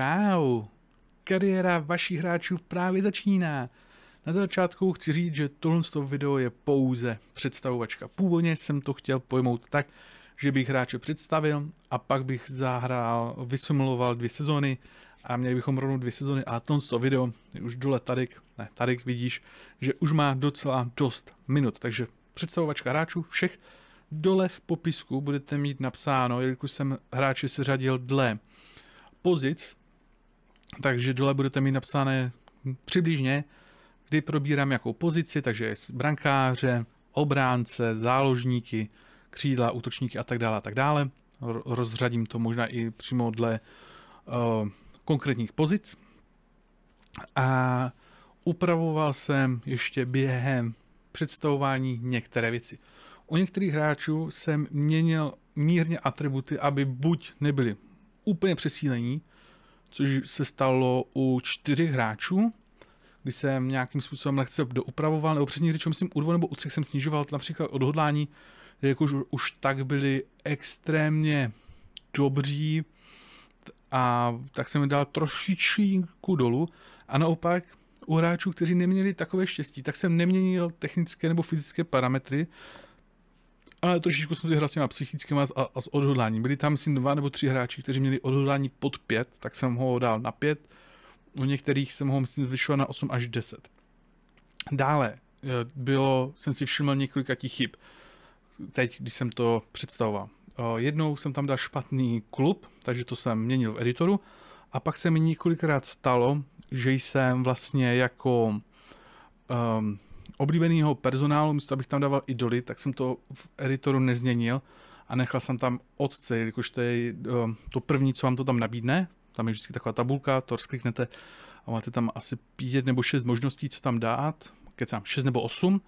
Čau! Kariéra vašich hráčů právě začíná. Na začátku chci říct, že tohle video je pouze představovačka. Původně jsem to chtěl pojmout tak, že bych hráče představil a pak bych zahrál, vysumiloval dvě sezony a měli bychom rovnou dvě sezony a tohle video je už dole tady, ne, tady vidíš, že už má docela dost minut, takže představovačka hráčů všech dole v popisku budete mít napsáno, jelikož jsem hráče seřadil dle pozic, takže dole budete mít napsané přibližně, kdy probírám jakou pozici, takže brankáře, obránce, záložníky, křídla, útočníky a tak dále a tak dále. Rozřadím to možná i přímo dle eh, konkrétních pozic. A upravoval jsem ještě během představování některé věci. U některých hráčů jsem měnil mírně atributy, aby buď nebyli úplně přesílení, což se stalo u čtyřech hráčů, kdy jsem nějakým způsobem lehce doupravoval, nebo přesně když myslím u dvou nebo u třech jsem snižoval například odhodlání, jakož už tak byli extrémně dobří a tak jsem dal trošičku dolů a naopak u hráčů, kteří neměli takové štěstí, tak jsem neměnil technické nebo fyzické parametry, ale trošičku jsem si hrál s těma psychickými a, a s odhodláním. Byli tam myslím dva nebo tři hráči, kteří měli odhodlání pod pět, tak jsem ho dal na pět. U některých jsem ho myslím zvyšoval na 8 až 10. Dále eh, bylo, jsem si všiml několika těch chyb. Teď, když jsem to představoval. Eh, jednou jsem tam dal špatný klub, takže to jsem měnil v editoru. A pak se mi několikrát stalo, že jsem vlastně jako um, oblíbeného personálu, místo abych tam dával idoly, tak jsem to v editoru nezměnil a nechal jsem tam otce, jelikož to je eh, to první, co vám to tam nabídne. Tam je vždycky taková tabulka, to rozkliknete a máte tam asi pět nebo šest možností, co tam dát. Kecám, šest nebo osm.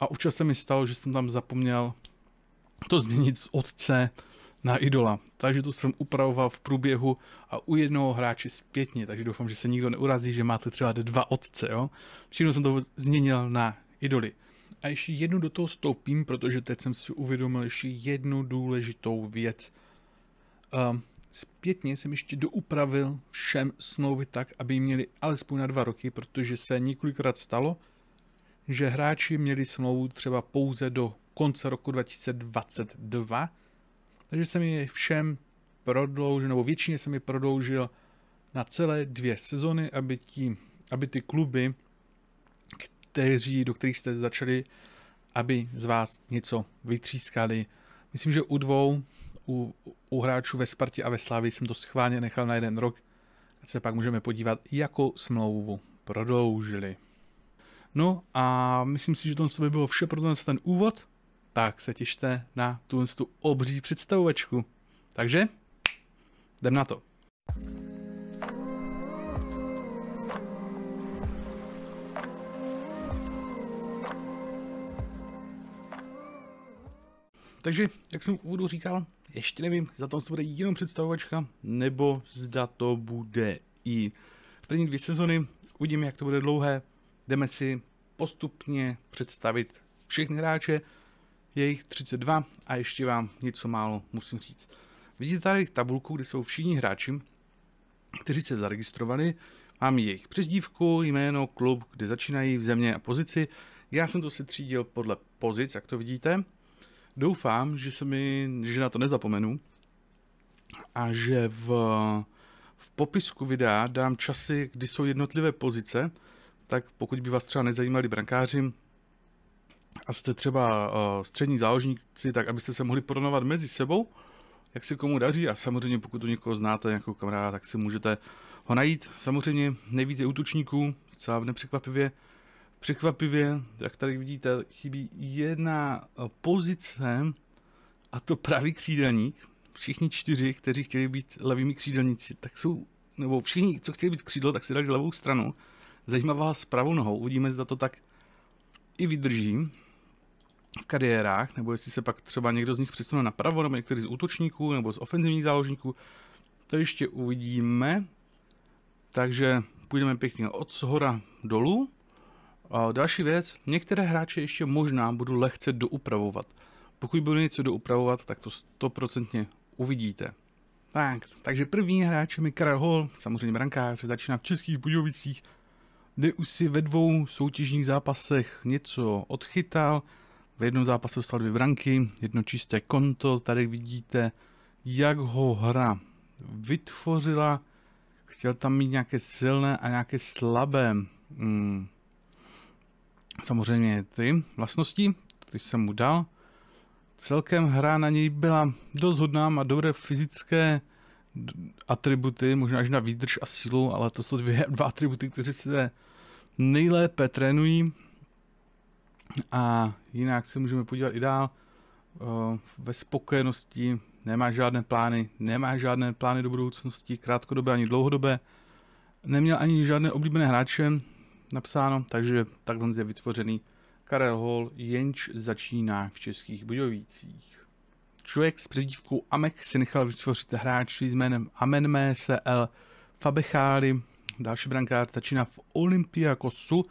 A občas se mi stalo, že jsem tam zapomněl to změnit z otce na idola. Takže to jsem upravoval v průběhu a u jednoho hráče zpětně, takže doufám, že se nikdo neurazí, že máte třeba dva otce. Jo? Všechno jsem to změnil na idoly. A ještě jednu do toho stoupím, protože teď jsem si uvědomil ještě jednu důležitou věc. Um, zpětně jsem ještě doupravil všem smlouvy tak, aby měli alespoň na dva roky, protože se několikrát stalo, že hráči měli smlouvu třeba pouze do konce roku 2022, takže jsem je všem prodloužil, nebo většině jsem je prodloužil na celé dvě sezony, aby, tí, aby ty kluby aktéři, do kterých jste začali, aby z vás něco vytřískali. Myslím, že u dvou, u, u hráčů ve Spartě a ve Slavii jsem to schválně nechal na jeden rok, ať se pak můžeme podívat, jakou smlouvu prodloužili. No a myslím si, že to by bylo vše pro ten úvod, tak se těšte na tuhle tu obří představovačku. Takže jdem na to. Takže, jak jsem v úvodu říkal, ještě nevím, za to bude jenom představovačka, nebo zda to bude i první dvě sezony. Uvidíme, jak to bude dlouhé. Jdeme si postupně představit všechny hráče, je jich 32 a ještě vám něco málo musím říct. Vidíte tady tabulku, kde jsou všichni hráči, kteří se zaregistrovali. Mám jejich přezdívku, jméno, klub, kde začínají v země a pozici. Já jsem to si třídil podle pozic, jak to vidíte. Doufám, že se mi, že na to nezapomenu a že v, v popisku videa dám časy, kdy jsou jednotlivé pozice, tak pokud by vás třeba nezajímali brankáři a jste třeba uh, střední záložníci, tak abyste se mohli porovnávat mezi sebou, jak se komu daří a samozřejmě pokud to někoho znáte, nějakou kamaráda, tak si můžete ho najít. Samozřejmě nejvíce útočníků, celá nepřekvapivě, Překvapivě, jak tady vidíte, chybí jedna pozice a to pravý křídelník. Všichni čtyři, kteří chtěli být levými křídelníci, tak jsou, nebo všichni, co chtěli být křídlo, tak si dali levou stranu. Zajímavá s pravou nohou, uvidíme, zda to tak i vydrží v kariérách, nebo jestli se pak třeba někdo z nich přesune pravo, nebo některý z útočníků, nebo z ofenzivních záložníků. To ještě uvidíme. Takže půjdeme pěkně od shora dolů. A další věc, některé hráče ještě možná budu lehce doupravovat. Pokud budu něco doupravovat, tak to stoprocentně uvidíte. Tak, takže první hráč je Karel Hol, samozřejmě brankář, začíná v Českých Budějovicích, kde už si ve dvou soutěžních zápasech něco odchytal, v jednom zápase dostal dvě branky, jedno čisté konto, tady vidíte, jak ho hra vytvořila, chtěl tam mít nějaké silné a nějaké slabé. Hmm samozřejmě ty vlastnosti, ty jsem mu dal. Celkem hra na něj byla dost hodná, má dobré fyzické atributy, možná až na výdrž a sílu, ale to jsou dvě, dva atributy, které se nejlépe trénují. A jinak se můžeme podívat i dál. Ve spokojenosti nemá žádné plány, nemá žádné plány do budoucnosti, krátkodobé ani dlouhodobé. Neměl ani žádné oblíbené hráče, napsáno, takže takhle je vytvořený Karel Hall, jenž začíná v Českých budovících. Člověk s předívkou Amek si nechal vytvořit hráči s jménem Amenmé L. Fabechári, další brankář začíná v Olympiakosu,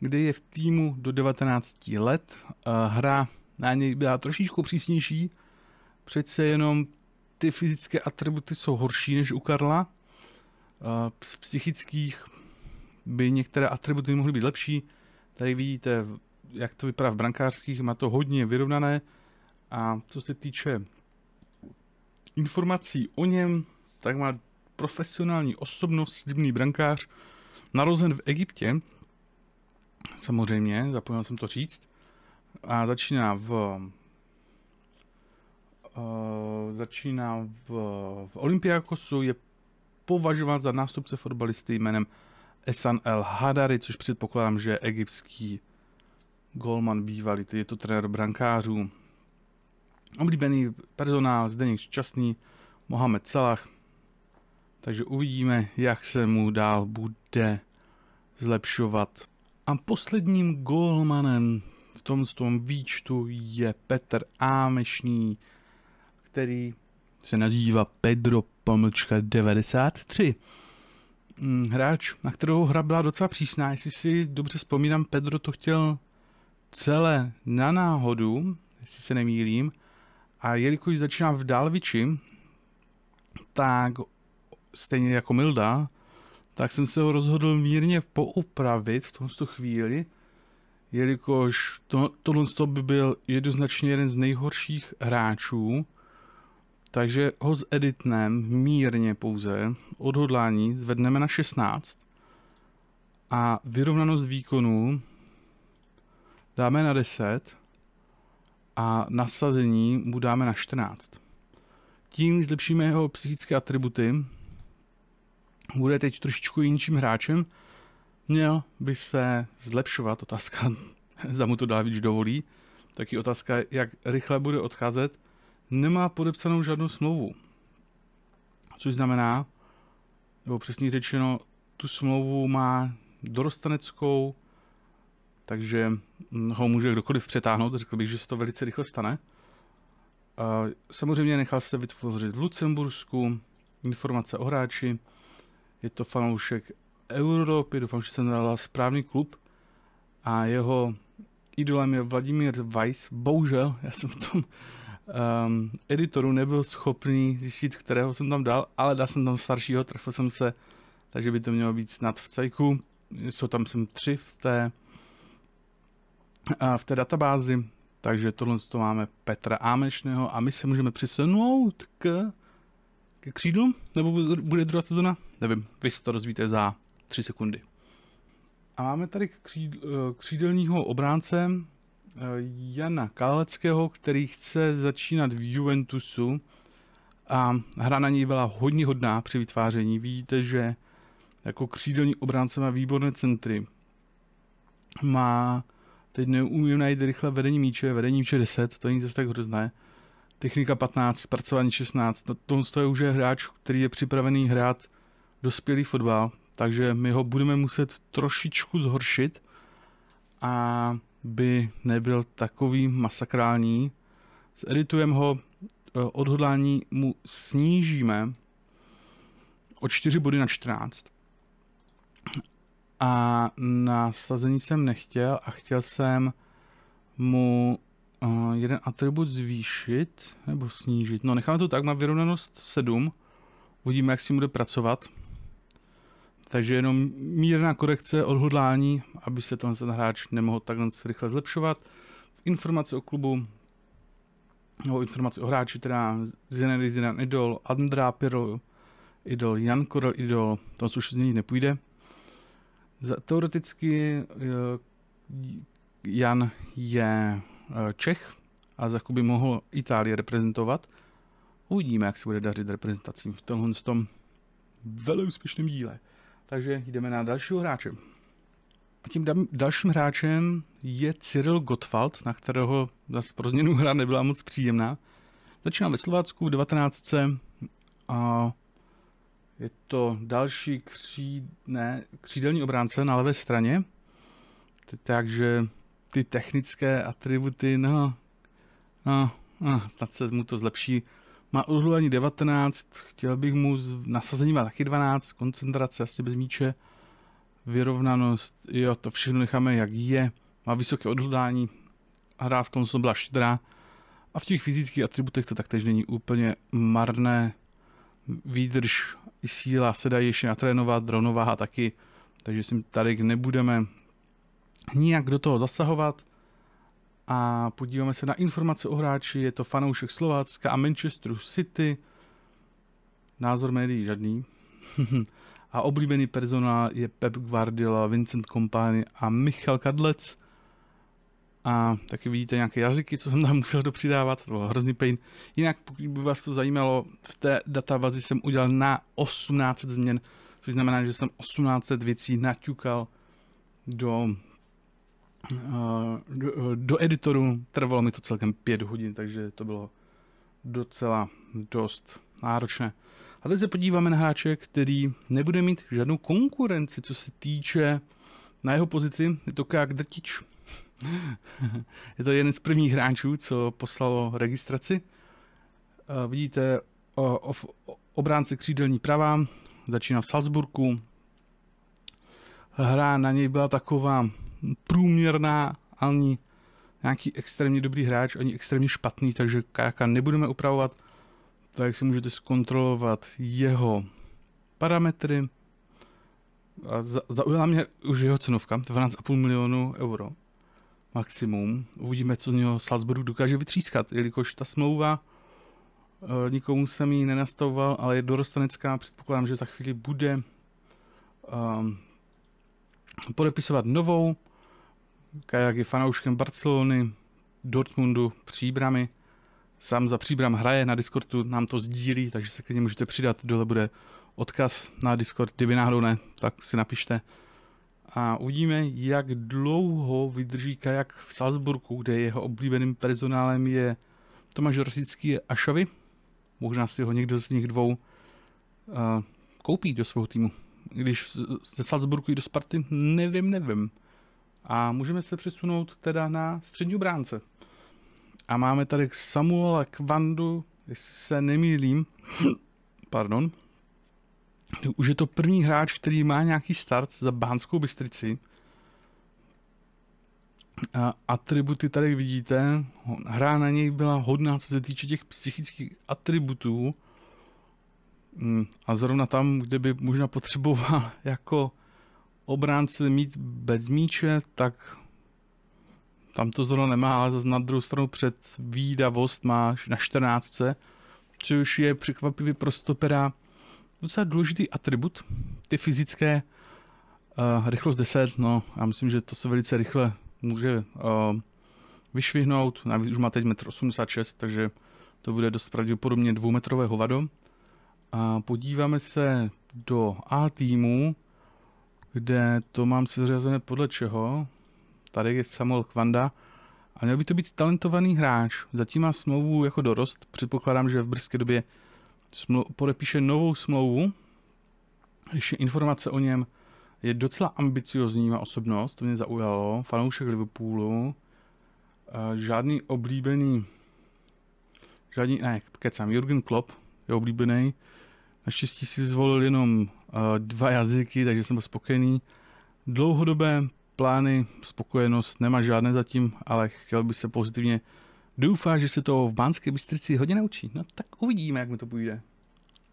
kde je v týmu do 19 let. Eh, hra na něj byla trošičku přísnější, přece jenom ty fyzické atributy jsou horší než u Karla. Eh, z psychických by některé atributy mohly být lepší. Tady vidíte, jak to vypadá v brankářských, má to hodně vyrovnané. A co se týče informací o něm, tak má profesionální osobnost, slibný brankář, narozen v Egyptě, samozřejmě, zapomněl jsem to říct, a začíná v Uh, začíná v, v Olympiakosu, je považován za nástupce fotbalisty jménem Esan El Hadari, což předpokládám, že je egyptský golman bývalý, tedy je to trenér brankářů. Oblíbený personál Zdeněk Šťastný, Mohamed Salah. Takže uvidíme, jak se mu dál bude zlepšovat. A posledním golmanem v tom, tom výčtu je Petr Ámešný, který se nazývá Pedro Pomlčka 93. Mm, hráč, na kterou hra byla docela přísná. Jestli si dobře vzpomínám, Pedro to chtěl celé na náhodu, jestli se nemýlím. A jelikož začíná v Dalviči, tak stejně jako Milda, tak jsem se ho rozhodl mírně poupravit v tomto chvíli, jelikož to, tohle by byl jednoznačně jeden z nejhorších hráčů, takže ho editnem mírně pouze, odhodlání zvedneme na 16 a vyrovnanost výkonu dáme na 10 a nasazení mu dáme na 14. Tím zlepšíme jeho psychické atributy, bude teď trošičku jiným hráčem, měl by se zlepšovat, otázka, zda mu to Dávič dovolí, taky otázka, jak rychle bude odcházet, nemá podepsanou žádnou smlouvu. Což znamená, nebo přesně řečeno, tu smlouvu má Dorostaneckou, takže ho může kdokoliv přetáhnout, řekl bych, že se to velice rychle stane. Samozřejmě nechal se vytvořit v Lucembursku, informace o hráči, je to fanoušek Evropy, doufám, že jsem dala správný klub a jeho idolem je Vladimír Weiss, bohužel, já jsem v tom um, ehm, editoru nebyl schopný zjistit, kterého jsem tam dal, ale dal jsem tam staršího, trefil jsem se, takže by to mělo být snad v cajku. Jsou tam jsem tři v té, v té databázi, takže tohle to máme Petra Ámešného a my se můžeme přesunout k, k křídlu, nebo bude druhá sezona? Nevím, vy se to rozvíte za tři sekundy. A máme tady kříd, e, křídelního obránce, Jana Káleckého, který chce začínat v Juventusu a hra na něj byla hodně hodná při vytváření. Vidíte, že jako křídelní obránce má výborné centry. Má teď neumím najít rychle vedení míče, vedení míče 10, to není zase tak hrozné. Technika 15, zpracování 16, to je už je hráč, který je připravený hrát dospělý fotbal, takže my ho budeme muset trošičku zhoršit a by nebyl takový masakrální. Zeditujeme ho, eh, odhodlání mu snížíme o 4 body na 14. A nasazení jsem nechtěl a chtěl jsem mu eh, jeden atribut zvýšit nebo snížit. No necháme to tak, má vyrovnanost 7. Uvidíme, jak si bude pracovat. Takže jenom mírná korekce, odhodlání, aby se ten hráč nemohl takhle rychle zlepšovat. Informace o klubu, nebo informace o hráči, teda Zinedine Zidane Idol, Andrá Pirlo Idol, Jan Korel Idol, to už změnit nepůjde. Teoreticky eh, Jan je eh, Čech a za by mohl Itálie reprezentovat. Uvidíme, jak se bude dařit reprezentacím v tomhle tom velmi úspěšném díle. Takže jdeme na dalšího hráče. A tím dalším hráčem je Cyril Gottwald, na kterého zase pro změnu hra nebyla moc příjemná. Začíná ve Slovácku v 19. A je to další kří, ne, křídelní obránce na levé straně. Takže ty technické atributy, no, no, no, snad se mu to zlepší má odhodlání 19, chtěl bych mu z nasazení má taky 12, koncentrace asi bez míče, vyrovnanost, jo, to všechno necháme jak je. Má vysoké odhodlání, hra v tom, co byla štědrá. A v těch fyzických atributech to taktéž není úplně marné. Výdrž i síla se dají ještě natrénovat, dronová taky, takže si tady nebudeme nijak do toho zasahovat a podíváme se na informace o hráči. Je to fanoušek Slovácka a Manchesteru City. Názor médií žádný. a oblíbený personál je Pep Guardiola, Vincent Kompany a Michal Kadlec. A taky vidíte nějaké jazyky, co jsem tam musel dopřidávat, to bylo hrozný pain. Jinak, pokud by vás to zajímalo, v té databázi jsem udělal na 18 změn, což znamená, že jsem 18 věcí naťukal do Eh, do, eh, do editoru. Trvalo mi to celkem pět hodin, takže to bylo docela dost náročné. A teď se podíváme na hráče, který nebude mít žádnou konkurenci, co se týče na jeho pozici, je to Kák Drtič. je to jeden z prvních hráčů, co poslalo registraci. Eh, vidíte o, o, obránce křídelní pravá, začíná v Salzburku. Hra na něj byla taková průměrná ani nějaký extrémně dobrý hráč, ani extrémně špatný, takže Kajaka nebudeme upravovat. Tak si můžete zkontrolovat jeho parametry. A za, zaujala mě už jeho cenovka, 12,5 milionů euro maximum. Uvidíme, co z něho Salzburg dokáže vytřískat, jelikož ta smlouva e, nikomu jsem ji nenastavoval, ale je dorostanecká, předpokládám, že za chvíli bude ehm, podepisovat novou. Kajak je fanouškem Barcelony, Dortmundu, Příbramy. Sám za Příbram hraje, na Discordu nám to sdílí, takže se němu můžete přidat. Dole bude odkaz na Discord, kdyby náhodou ne, tak si napište. A uvidíme, jak dlouho vydrží Kajak v Salzburgu, kde jeho oblíbeným personálem je Tomáš Rosický a Šavi. Možná si ho někdo z nich dvou uh, koupí do svého týmu když ze i do Sparty, nevím, nevím. A můžeme se přesunout teda na střední bránce. A máme tady Samuela Kvandu, jestli se nemýlím, pardon, už je to první hráč, který má nějaký start za Bánskou Bystrici. A atributy tady vidíte, hra na něj byla hodná, co se týče těch psychických atributů. Mm, a zrovna tam, kde by možná potřeboval jako obránce mít bez míče, tak tam to zrovna nemá, ale zase na druhou stranu předvídavost máš na 14, což je překvapivě pro stopera docela důležitý atribut. Ty fyzické, uh, rychlost 10, no já myslím, že to se velice rychle může uh, vyšvihnout, navíc už má teď 1,86 m, takže to bude dost pravděpodobně dvoumetrové hovado a podíváme se do A týmu, kde to mám seřazené podle čeho. Tady je Samuel Kvanda. A měl by to být talentovaný hráč. Zatím má smlouvu jako dorost. Předpokládám, že v brzké době podepíše novou smlouvu. Ještě informace o něm je docela ambiciozní má osobnost, to mě zaujalo. Fanoušek Liverpoolu. Žádný oblíbený... Žádný, ne, kecám, Jurgen Klopp je oblíbený. Naštěstí si zvolil jenom uh, dva jazyky, takže jsem byl spokojený. Dlouhodobé plány, spokojenost, nemá žádné zatím, ale chtěl bych se pozitivně doufá, že se to v Bánské Bystrici hodně naučí. No tak uvidíme, jak mi to půjde.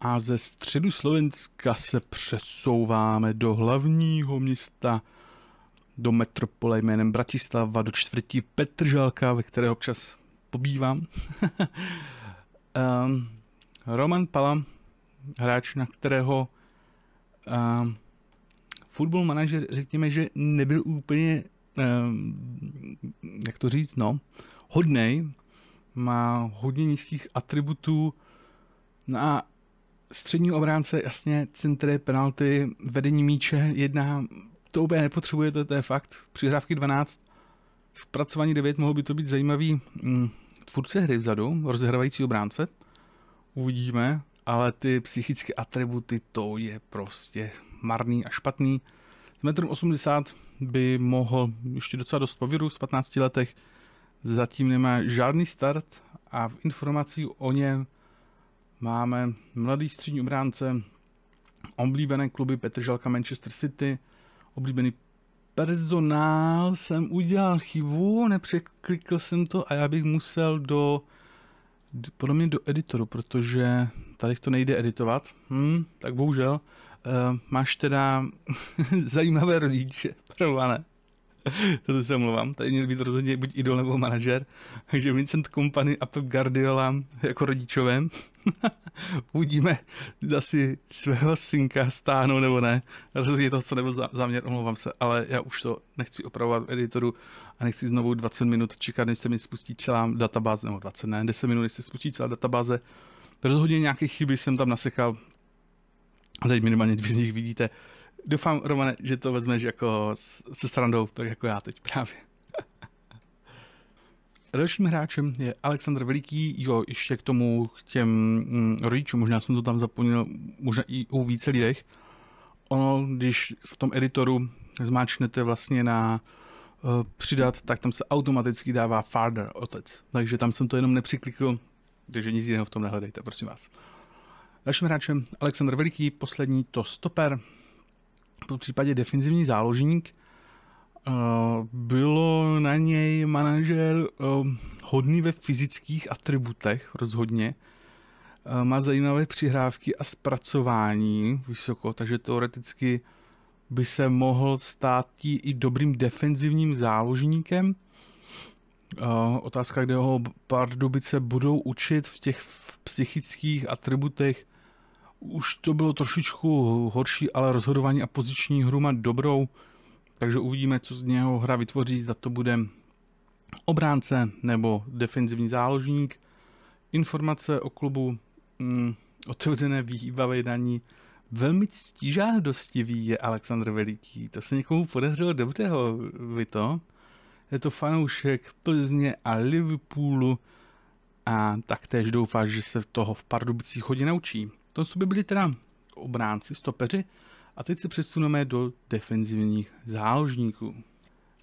A ze středu Slovenska se přesouváme do hlavního města, do metropole jménem Bratislava, do čtvrtí Petržalka, ve které občas pobývám. um, Roman Pala hráč, na kterého um, football manager, řekněme, že nebyl úplně, um, jak to říct, no, hodnej, má hodně nízkých atributů, no a střední obránce, jasně, centry, penalty, vedení míče, jedna, to úplně nepotřebujete, to je fakt, přihrávky 12, zpracování 9, mohlo by to být zajímavý mm, tvůrce hry vzadu, rozehrávající obránce, uvidíme, ale ty psychické atributy, to je prostě marný a špatný. S metrem 80 by mohl ještě docela dost po v 15 letech, zatím nemá žádný start a v informací o něm máme mladý střední obránce, oblíbené kluby Petržalka Manchester City, oblíbený personál, jsem udělal chybu, nepřeklikl jsem to a já bych musel do podle mě do editoru, protože tady to nejde editovat. Hm, tak bohužel. Uh, máš teda zajímavé rodiče, prované. to se mluvám. Tady měl být rozhodně buď idol nebo manažer. Takže Vincent Company a Pep Guardiola jako rodičovém. Uvidíme, zda si svého synka stáhnou nebo ne. Rozhodně to, co nebo záměr, omlouvám se, ale já už to nechci opravovat v editoru a nechci znovu 20 minut čekat, než se mi spustí celá databáze, nebo 20, ne, 10 minut, než se spustí celá databáze. Rozhodně nějaké chyby jsem tam nasekal, a teď minimálně dvě z nich vidíte. Doufám, Romane, že to vezmeš jako se srandou, tak jako já teď právě. Dalším hráčem je Alexandr Veliký, jo, ještě k tomu k těm mm, rodičům, možná jsem to tam zapomněl, možná i u více lidech. Ono, když v tom editoru zmáčknete vlastně na uh, přidat, tak tam se automaticky dává father, otec. Takže tam jsem to jenom nepřiklikl, takže nic jiného v tom nehledejte, prosím vás. Dalším hráčem Alexandr Veliký, poslední to stoper, v tom případě defenzivní záložník, eh, bylo na něj manažer eh, hodný ve fyzických atributech rozhodně. Eh, má zajímavé přihrávky a zpracování vysoko, takže teoreticky by se mohl stát i dobrým defenzivním záložníkem. Otázka, kde ho pár budou učit v těch psychických atributech už to bylo trošičku horší, ale rozhodování a poziční hru má dobrou, takže uvidíme, co z něho hra vytvoří, zda to bude obránce nebo defenzivní záložník. Informace o klubu mm, otevřené výbavy daní. Velmi ctížádostivý je Aleksandr Veliký. To se někomu podařilo dobrého, vy to. Je to fanoušek Plzně a Liverpoolu a taktéž doufá, že se toho v Pardubicích hodně naučí. To by byli teda obránci, stopeři. A teď se přesuneme do defenzivních záložníků.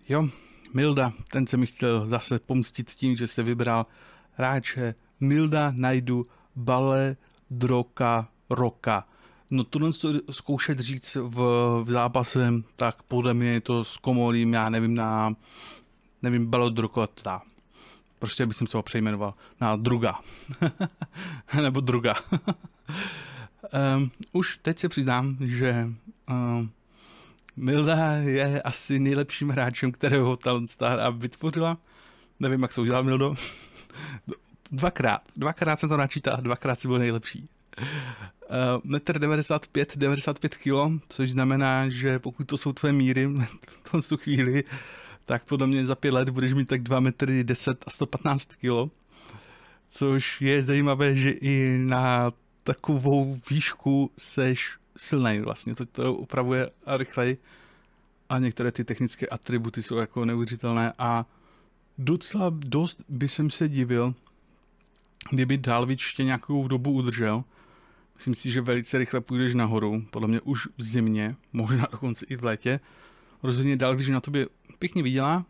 Jo, Milda, ten se mi chtěl zase pomstit tím, že se vybral hráče Milda, Najdu, Bale, Droka, Roka. No tohle zkoušet říct v, v zápase, tak podle mě je to s komolím, já nevím, na, nevím, Bale droka ta. Prostě bych se ho přejmenoval na Druga. Nebo Druga. Um, už teď se přiznám, že um, Milda je asi nejlepším hráčem, kterého ta Star vytvořila. Nevím, jak se udělal Mildo. Dvakrát. Dvakrát jsem to načítal, dvakrát si byl nejlepší. Uh, 1,95 95 95 kg, což znamená, že pokud to jsou tvoje míry v tu chvíli, tak podle mě za pět let budeš mít tak 2 metry 10 a 115 kg. Což je zajímavé, že i na takovou výšku seš silnej vlastně, to, to upravuje rychleji a některé ty technické atributy jsou jako neuvěřitelné a docela dost by jsem se divil, kdyby dál tě nějakou dobu udržel. Myslím si, že velice rychle půjdeš nahoru, podle mě už v zimě, možná dokonce i v létě. Rozhodně dál, když na tobě pěkně vydělá.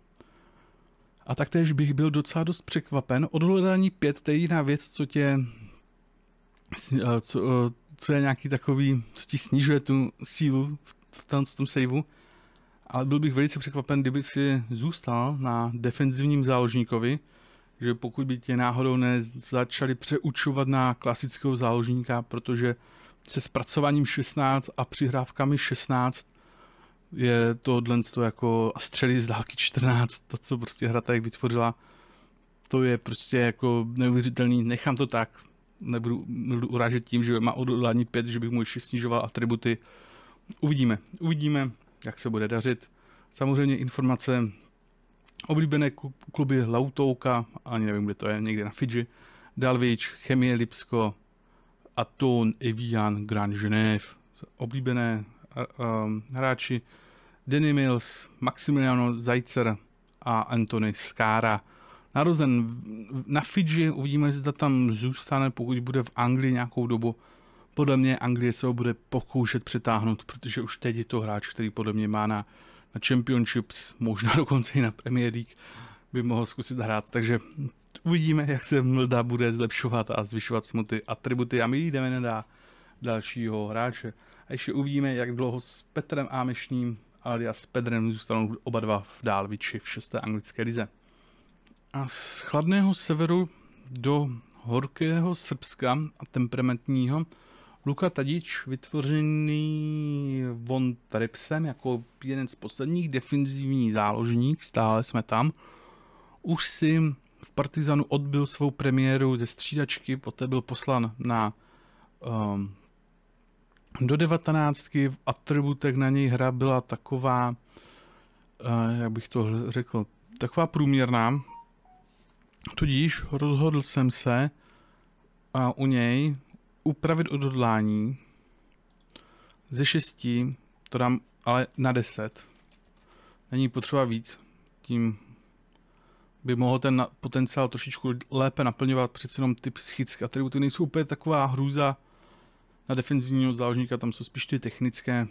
A taktéž bych byl docela dost překvapen. Odhledání 5, to je jediná věc, co tě co, eh, co je nějaký takový, co ti snižuje tu sílu v, tom, v tom saveu. Ale byl bych velice překvapen, kdyby si zůstal na defenzivním záložníkovi, že pokud by tě náhodou nezačali přeučovat na klasického záložníka, protože se zpracováním 16 a přihrávkami 16 je to to jako střely z dálky 14, to, co prostě hra tak vytvořila, to je prostě jako neuvěřitelný, nechám to tak, nebudu, nebudu urážet tím, že má odhodlání 5, že bych mu ještě snižoval atributy. Uvidíme, uvidíme, jak se bude dařit. Samozřejmě informace oblíbené kluby Lautouka, ani nevím, kde to je, někde na Fidži, Dalvič, Chemie Lipsko, Aton, Evian, Grand Genève, oblíbené um, hráči Denny Mills, Maximiliano Zajcer a Anthony Skára narozen na Fidži, uvidíme, zda tam zůstane, pokud bude v Anglii nějakou dobu. Podle mě Anglie se ho bude pokoušet přetáhnout, protože už teď je to hráč, který podle mě má na, na Championships, možná dokonce i na Premier League, by mohl zkusit hrát, takže uvidíme, jak se Mlda bude zlepšovat a zvyšovat mu ty atributy a my jdeme na dalšího hráče. A ještě uvidíme, jak dlouho s Petrem Ámešním alias Pedrem zůstanou oba dva v dálviči v šesté anglické lize. A z chladného severu do horkého Srbska a temperamentního Luka Tadič, vytvořený von Tripsem jako jeden z posledních defenzivní záložník, stále jsme tam, už si v Partizanu odbil svou premiéru ze střídačky, poté byl poslan na um, do devatenáctky v atributech na něj hra byla taková, uh, jak bych to řekl, taková průměrná, Tudíž rozhodl jsem se a u něj upravit odhodlání ze 6, to dám ale na 10. Není potřeba víc, tím by mohl ten potenciál trošičku lépe naplňovat, přece jenom ty psychické atributy nejsou úplně taková hrůza na defenzivního záložníka, tam jsou spíš ty technické.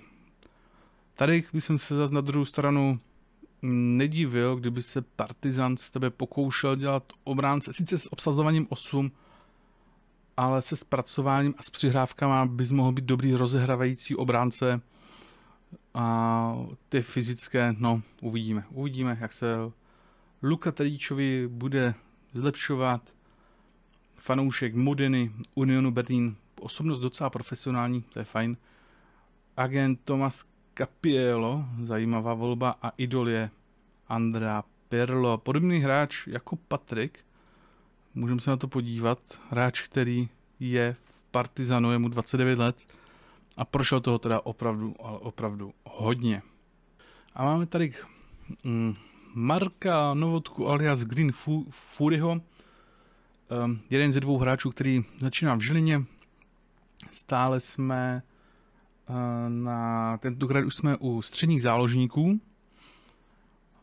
Tady bych se zase na druhou stranu nedivil, kdyby se Partizan z tebe pokoušel dělat obránce, sice s obsazováním 8, ale se zpracováním a s přihrávkama bys mohl být dobrý rozehrávající obránce a ty fyzické, no uvidíme. Uvidíme, jak se Luka Tadíčovi bude zlepšovat fanoušek Modeny, Unionu Berlin, osobnost docela profesionální, to je fajn. Agent Tomas Capiello, zajímavá volba, a idol je Andra Perlo Podobný hráč jako Patrik, můžeme se na to podívat, hráč, který je v Partizanu, je mu 29 let a prošel toho teda opravdu, ale opravdu hodně. A máme tady mm, Marka Novotku alias Green Furyho, ehm, jeden ze dvou hráčů, který začíná v Žilině. Stále jsme Eh, na, tentokrát už jsme u středních záložníků.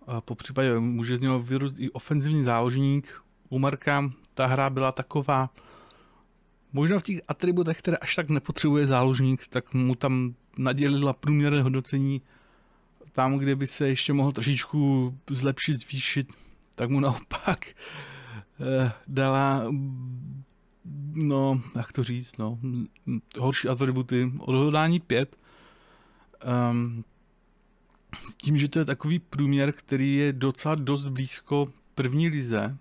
Eh, po případě může z něho vyrůst i ofenzivní záložník. U Marka ta hra byla taková, možná v těch atributech, které až tak nepotřebuje záložník, tak mu tam nadělila průměrné hodnocení tam, kde by se ještě mohl trošičku zlepšit, zvýšit, tak mu naopak eh, dala no, jak to říct, no, horší atributy, odhodlání 5, um, ehm, s tím, že to je takový průměr, který je docela dost blízko první lize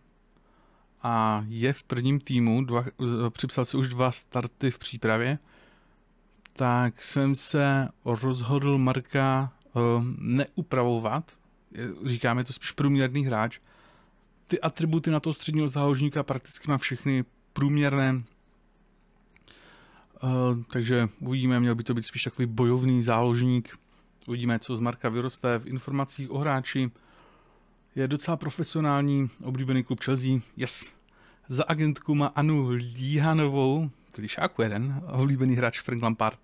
a je v prvním týmu, dva, připsal si už dva starty v přípravě, tak jsem se rozhodl Marka uh, neupravovat, říkáme to spíš průměrný hráč, ty atributy na toho středního záložníka prakticky má všechny průměrné. Uh, takže uvidíme, měl by to být spíš takový bojovný záložník. Uvidíme, co z Marka vyroste v informacích o hráči. Je docela profesionální, oblíbený klub Chelsea. Yes. Za agentku má Anu Líhanovou, šáku jeden, oblíbený hráč Frank Lampard.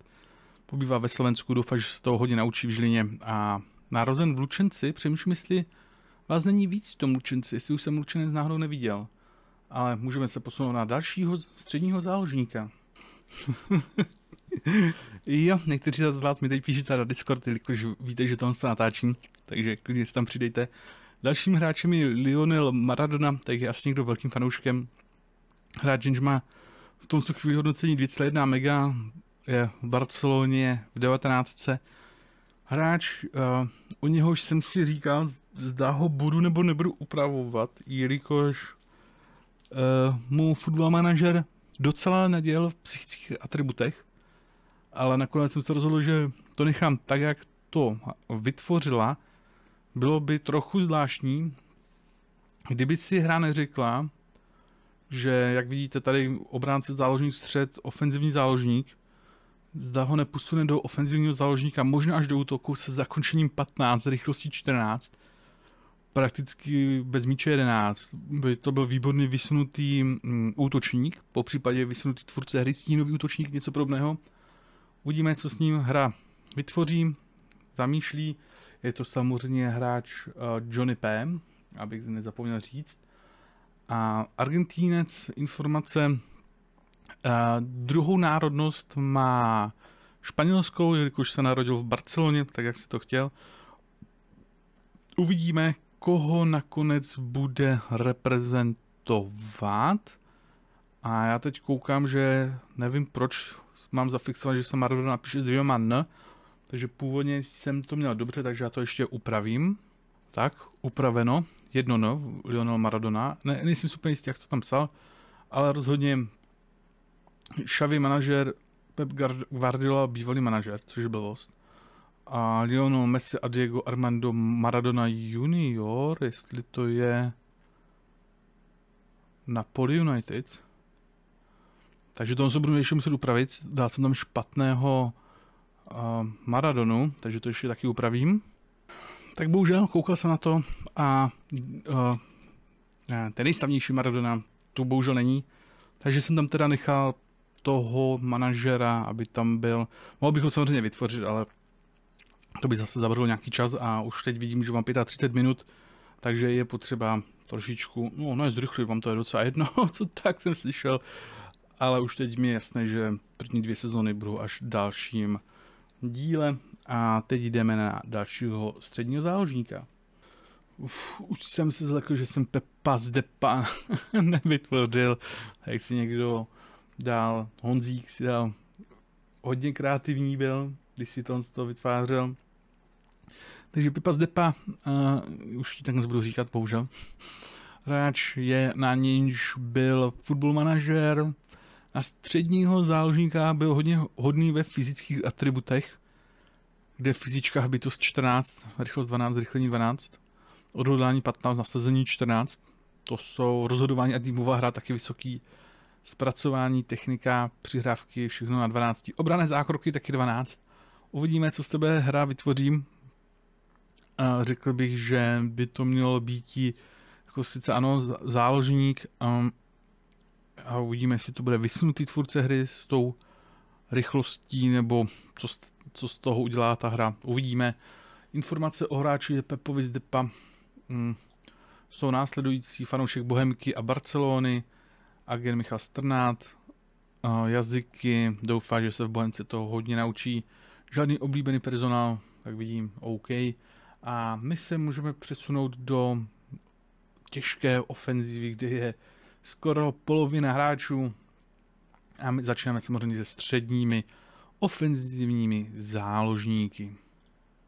Pobývá ve Slovensku, doufá, že se toho hodně naučí v Žilině a narozen v Lučenci, přemýšlím, jestli vás není víc v tom Lučenci, jestli už jsem Lučenec náhodou neviděl ale můžeme se posunout na dalšího středního záložníka. jo, někteří z vás mi teď píšete na Discord, jelikož víte, že tohle se natáčím, takže klidně se tam přidejte. Dalším hráčem je Lionel Maradona, tak je asi někdo velkým fanouškem. Hráč jenž má v tom chvíli hodnocení 2,1 mega, je v Barceloně v 19. Hráč, uh, u něhož jsem si říkal, zda ho budu nebo nebudu upravovat, jelikož Eh, mu football manažer docela neděl v psychických atributech, ale nakonec jsem se rozhodl, že to nechám tak, jak to vytvořila. Bylo by trochu zvláštní, kdyby si hra neřekla, že jak vidíte tady obránce záložník střed, ofenzivní záložník, zda ho nepusune do ofenzivního záložníka, možná až do útoku se zakončením 15, rychlostí 14, prakticky bez míče 11. By to byl výborný vysunutý mm, útočník, po případě vysunutý tvůrce hry, stínový útočník, něco podobného. Uvidíme, co s ním hra vytvoří, zamýšlí. Je to samozřejmě hráč eh, Johnny P, abych nezapomněl říct. A Argentínec, informace, eh, druhou národnost má španělskou, jelikož se narodil v Barceloně, tak jak si to chtěl. Uvidíme, koho nakonec bude reprezentovat. A já teď koukám, že nevím proč mám zafixovat, že se Maradona napíše s dvěma N, takže původně jsem to měl dobře, takže já to ještě upravím. Tak, upraveno, jedno N, Lionel Maradona. Ne, nejsem super jistý, jak to tam psal, ale rozhodně Xavi manažer, Pep Guardiola bývalý manažer, což je blbost a Lionel Messi a Diego Armando Maradona junior, jestli to je Napoli United. Takže to budu ještě muset upravit, Dal jsem tam špatného uh, Maradonu, takže to ještě taky upravím. Tak bohužel, koukal jsem na to a uh, ten nejstavnější Maradona tu bohužel není, takže jsem tam teda nechal toho manažera, aby tam byl. Mohl bych ho samozřejmě vytvořit, ale to by zase zabralo nějaký čas a už teď vidím, že mám 35 minut, takže je potřeba trošičku, no, no je zrychlit, vám to je docela jedno, co tak jsem slyšel, ale už teď mi je jasné, že první dvě sezony budou až dalším díle a teď jdeme na dalšího středního záložníka. Uf, už jsem se zlekl, že jsem Pepa z Depa nevytvořil. Jak si někdo dal, Honzík si dal, hodně kreativní byl, když si to, to vytvářel. Takže Pipa z Depa, uh, už ti tak budu říkat, bohužel. Hráč je, na nějž byl football manažer, na středního záložníka byl hodně hodný ve fyzických atributech, kde fyzička bytost 14, rychlost 12, zrychlení 12, odhodlání 15, nasazení 14, to jsou rozhodování a týmová hra taky vysoký, zpracování, technika, přihrávky, všechno na 12, obrané zákroky taky 12. Uvidíme, co z tebe hra vytvořím, a řekl bych, že by to mělo být jako sice ano, záložník um, a uvidíme, jestli to bude vysunutý tvůrce hry s tou rychlostí nebo co, co z toho udělá ta hra. Uvidíme. Informace o hráči Pepovi z Depa um, jsou následující fanoušek Bohemky a Barcelony, agent Michal Strnát, uh, jazyky, doufá, že se v Bohemce toho hodně naučí. Žádný oblíbený personál, tak vidím, OK. A my se můžeme přesunout do těžké ofenzívy, kde je skoro polovina hráčů. A my začínáme samozřejmě se středními ofenzivními záložníky.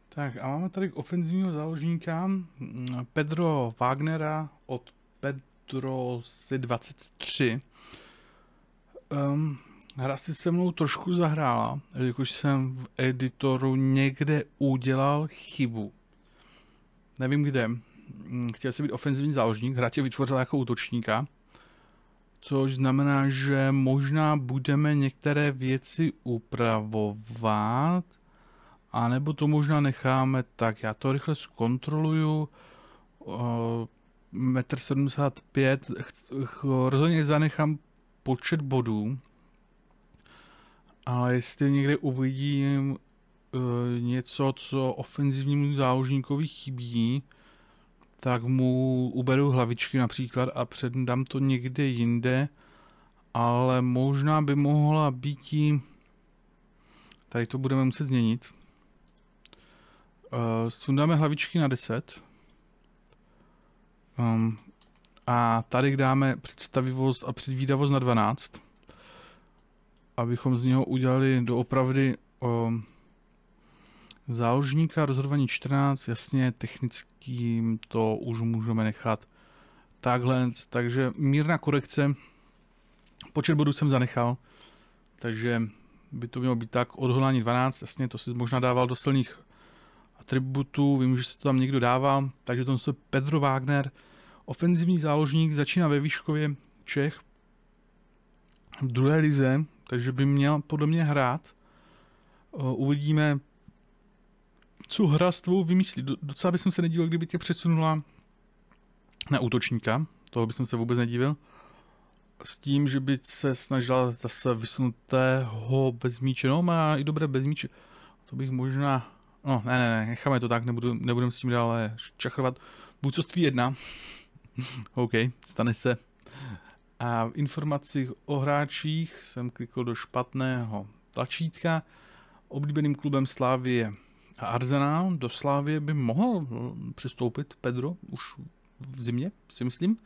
Tak a máme tady ofenzivního záložníka Pedro Wagnera od Pedro 23. Um, ehm, hra si se mnou trošku zahrála, jakož jsem v editoru někde udělal chybu nevím kde, mm, chtěl si být ofenzivní záložník, hra tě vytvořila jako útočníka, což znamená, že možná budeme některé věci upravovat, anebo to možná necháme tak. Já to rychle zkontroluju. Metr 75, rozhodně zanechám počet bodů, ale jestli někde uvidím Eh, něco, co ofenzivnímu záložníkovi chybí, tak mu uberu hlavičky například a předám to někde jinde, ale možná by mohla být i... Tady to budeme muset změnit. Uh, sundáme hlavičky na 10. Um, ehm, a tady dáme představivost a předvídavost na 12. Abychom z něho udělali doopravdy um, Záložníka rozhodování 14, jasně, technickým to už můžeme nechat takhle, takže mírná korekce. Počet bodů jsem zanechal, takže by to mělo být tak, odhodlání 12, jasně, to si možná dával do silných atributů, vím, že se to tam někdo dává, takže to je Pedro Wagner, ofenzivní záložník, začíná ve Výškově Čech, v druhé lize, takže by měl podle mě hrát. Uvidíme, co hra s tvou vymyslí. Docela bych se nedíval, kdyby tě přesunula na útočníka, toho bych se vůbec nedívil. S tím, že by se snažila zase vysunutého bez míče. No, má i dobré bez míče. To bych možná... No, ne, ne, ne, necháme to tak, nebudu, nebudem s tím dále čachrovat. Vůdcovství jedna. OK, stane se. A v informacích o hráčích jsem klikl do špatného tlačítka. Oblíbeným klubem Slávy je a Arsenal do Slávie by mohl eh, přistoupit, Pedro, už v zimě, si myslím.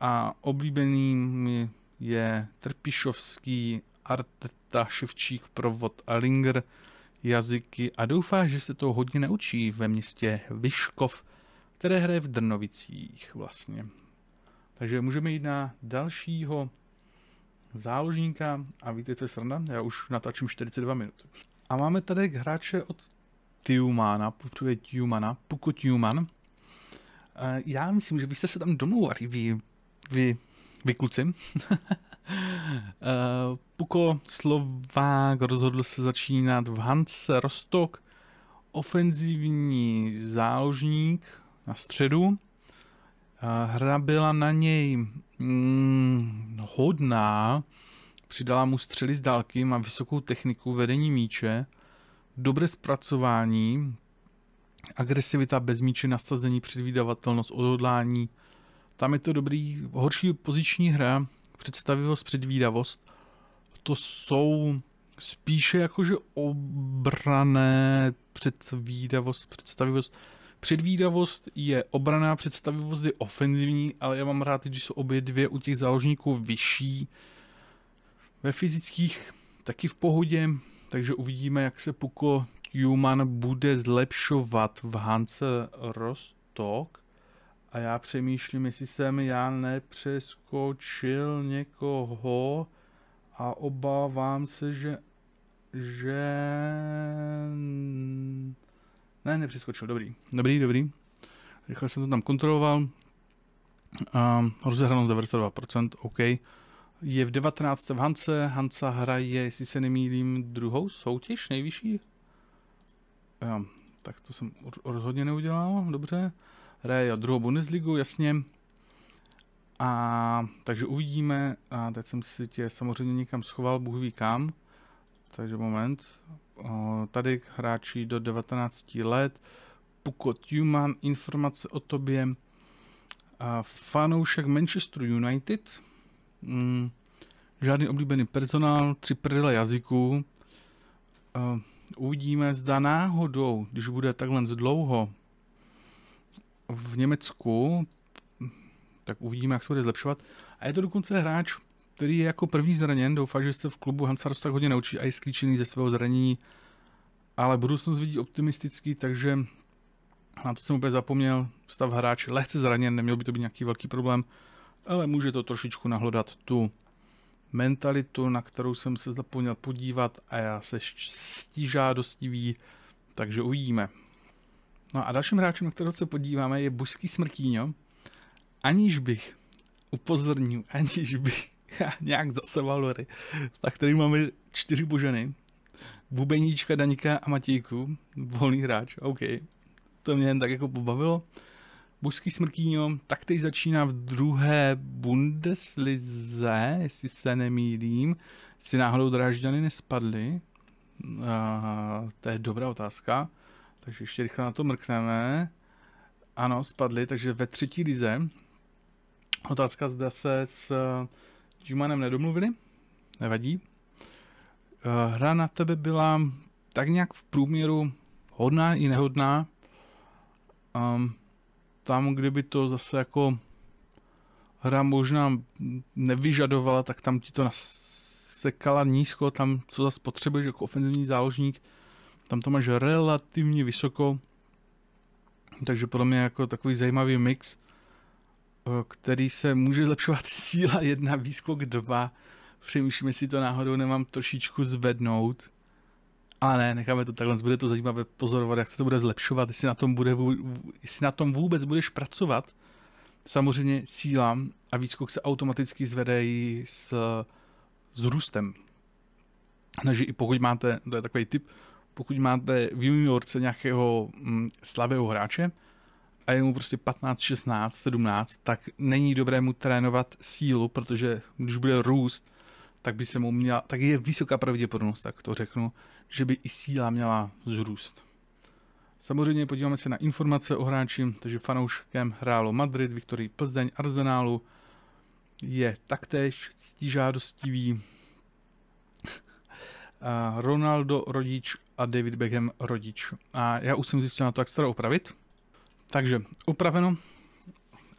A oblíbeným je Trpišovský, Arteta, Ševčík, Provod Alinger, jazyky a doufá, že se to hodně naučí ve městě Vyškov, které hraje v Drnovicích vlastně. Takže můžeme jít na dalšího záložníka a víte, co je sranda? Já už natáčím 42 minut. A máme tady hráče od Tiumana, putuje Tiumana, Puku Tiuman. Eh, já myslím, že byste se tam domluvali, vy, vy, vy kluci. Eh, Puko Slovák rozhodl se začínat v Hans Rostok, ofenzivní záložník na středu. Eh, hra byla na něj mm, hodná, přidala mu střely z dálky, má vysokou techniku vedení míče dobré zpracování, agresivita bez míče, nasazení, předvídavatelnost, odhodlání. Tam je to dobrý, horší poziční hra, představivost, předvídavost. To jsou spíše jakože obrané předvídavost, představivost. Předvídavost je obraná, představivost je ofenzivní, ale já mám rád, když jsou obě dvě u těch záložníků vyšší. Ve fyzických taky v pohodě, takže uvidíme, jak se Puko Human bude zlepšovat v Hance Rostock. A já přemýšlím, jestli jsem já nepřeskočil někoho a obávám se, že... že... Ne, nepřeskočil, dobrý, dobrý, dobrý. Rychle jsem to tam kontroloval. Um, rozehranost 92%, OK je v 19. v Hance. Hansa hraje, jestli se nemýlím, druhou soutěž, nejvyšší. Jo, tak to jsem rozhodně neudělal, dobře. Hraje druhou Bundesligu, jasně. A takže uvidíme. A teď jsem si tě samozřejmě někam schoval, Bůh ví kam. Takže moment. O, tady hráči do 19 let. Puko Tuman, informace o tobě. A fanoušek Manchester United Mm, žádný oblíbený personál, tři prdele jazyků. Uh, uvidíme, zda náhodou, když bude takhle dlouho v Německu, tak uvidíme, jak se bude zlepšovat. A je to dokonce hráč, který je jako první zraněn, doufá, že se v klubu Hansa tak hodně naučí a je sklíčený ze svého zranění, ale budoucnost vidí optimistický, takže na to jsem úplně zapomněl, stav hráč lehce zraněn, neměl by to být nějaký velký problém ale může to trošičku nahlodat tu mentalitu, na kterou jsem se zapomněl podívat a já se stížádostivý, takže uvidíme. No a dalším hráčem, na kterého se podíváme, je Božský smrtíňo. Aniž bych, upozornil, aniž bych nějak zase valory, tak tady máme čtyři boženy. Bubeníčka, Daníka a Matějku, volný hráč, OK. To mě jen tak jako pobavilo. Božský smrkýňo teď začíná v druhé Bundeslize, jestli se nemýlím. Si náhodou Drážďany nespadly? Uh, to je dobrá otázka. Takže ještě rychle na to mrkneme. Ano, spadly, takže ve třetí lize. Otázka, zda se s Jumanem eh, nedomluvili? Nevadí. Uh, hra na tebe byla tak nějak v průměru hodná i nehodná. Um, tam, kdyby to zase jako hra možná nevyžadovala, tak tam ti to nasekala nízko, tam co zase potřebuješ jako ofenzivní záložník, tam to máš relativně vysoko, takže podle mě jako takový zajímavý mix, eh, který se může zlepšovat síla jedna, výskok dva, přemýšlím, jestli to náhodou nemám trošičku zvednout, ale ne, necháme to takhle, bude to zajímavé pozorovat, jak se to bude zlepšovat, jestli na tom, bude, jestli na tom vůbec budeš pracovat. Samozřejmě síla a výskok se automaticky zvedají s, s růstem. Takže i pokud máte, to je takový tip, pokud máte v juniorce nějakého mm, slabého hráče a je mu prostě 15, 16, 17, tak není dobré mu trénovat sílu, protože když bude růst, tak by se mu měla, tak je vysoká pravděpodobnost, tak to řeknu, že by i síla měla zrůst. Samozřejmě podíváme se na informace o hráči, takže fanouškem hrálo Madrid, Viktorii Plzeň, Arsenálu, je taktéž ctižádostivý Ronaldo rodič a David Beckham rodič. A já už jsem zjistil na to, jak se opravit. Takže opraveno.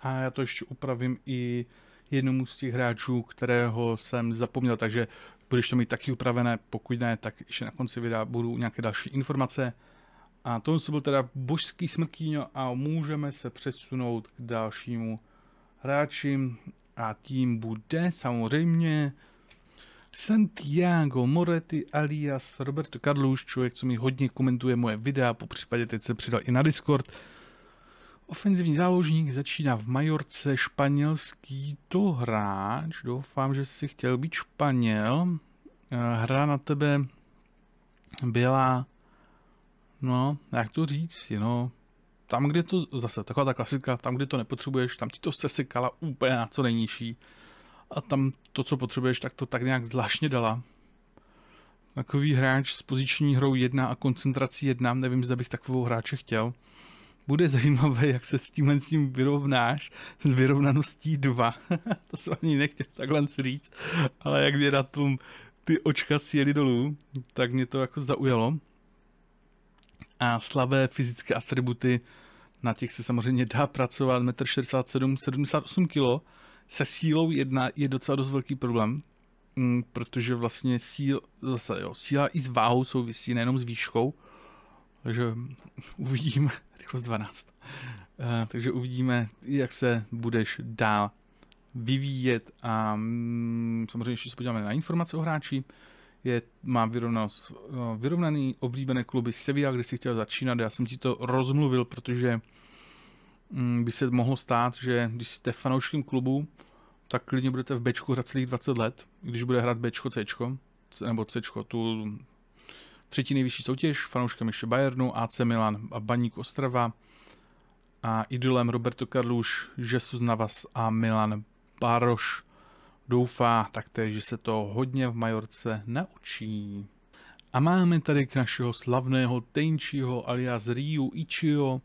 A já to ještě upravím i jednomu z těch hráčů, kterého jsem zapomněl. Takže budeš to mít taky upravené, pokud ne, tak ještě na konci videa budou nějaké další informace. A to byl teda božský smrkýňo a můžeme se přesunout k dalšímu hráči a tím bude samozřejmě Santiago Moretti alias Roberto Carlos, člověk, co mi hodně komentuje moje videa, po případě teď se přidal i na Discord. Ofenzivní záložník začíná v Majorce, španělský to hráč, doufám, že si chtěl být Španěl. Eh, hra na tebe byla, no, jak to říct, No, tam, kde to, zase taková ta klasika, tam, kde to nepotřebuješ, tam ti to sesekala úplně na co nejnižší a tam to, co potřebuješ, tak to tak nějak zvláštně dala. Takový hráč s poziční hrou 1 a koncentrací 1, nevím, zda bych takovou hráče chtěl. Bude zajímavé, jak se s tímhle s tím vyrovnáš, s vyrovnaností 2. to jsem ani nechtěl takhle říct, ale jak mě na tom ty očka sjeli dolů, tak mě to jako zaujalo. A slabé fyzické atributy, na těch se samozřejmě dá pracovat, 1,67 78 kg, se sílou jedna je docela dost velký problém, mm, protože vlastně síl, zase jo, síla i s váhou souvisí, nejenom s výškou, takže uvidíme, rychlost 12, Uh, eh, takže uvidíme, jak se budeš dál vyvíjet a mm, samozřejmě, když se podíváme na informace o hráči, je, má vyrovnanost, eh, vyrovnaný oblíbené kluby Sevilla, kde si chtěl začínat, já jsem ti to rozmluvil, protože mm, by se mohlo stát, že když jste fanouškem klubu, tak klidně budete v Bčku hrát celých 20 let, když bude hrát Bčko, Cčko, nebo Cčko, tu Třetí nejvyšší soutěž, fanouškem ještě Bayernu, AC Milan a Baník Ostrava a idolem Roberto Carluš, Jesus Navas a Milan Baroš doufá taktéž, že se to hodně v Majorce naučí. A máme tady k našeho slavného Tenčího alias Ryu Ichio.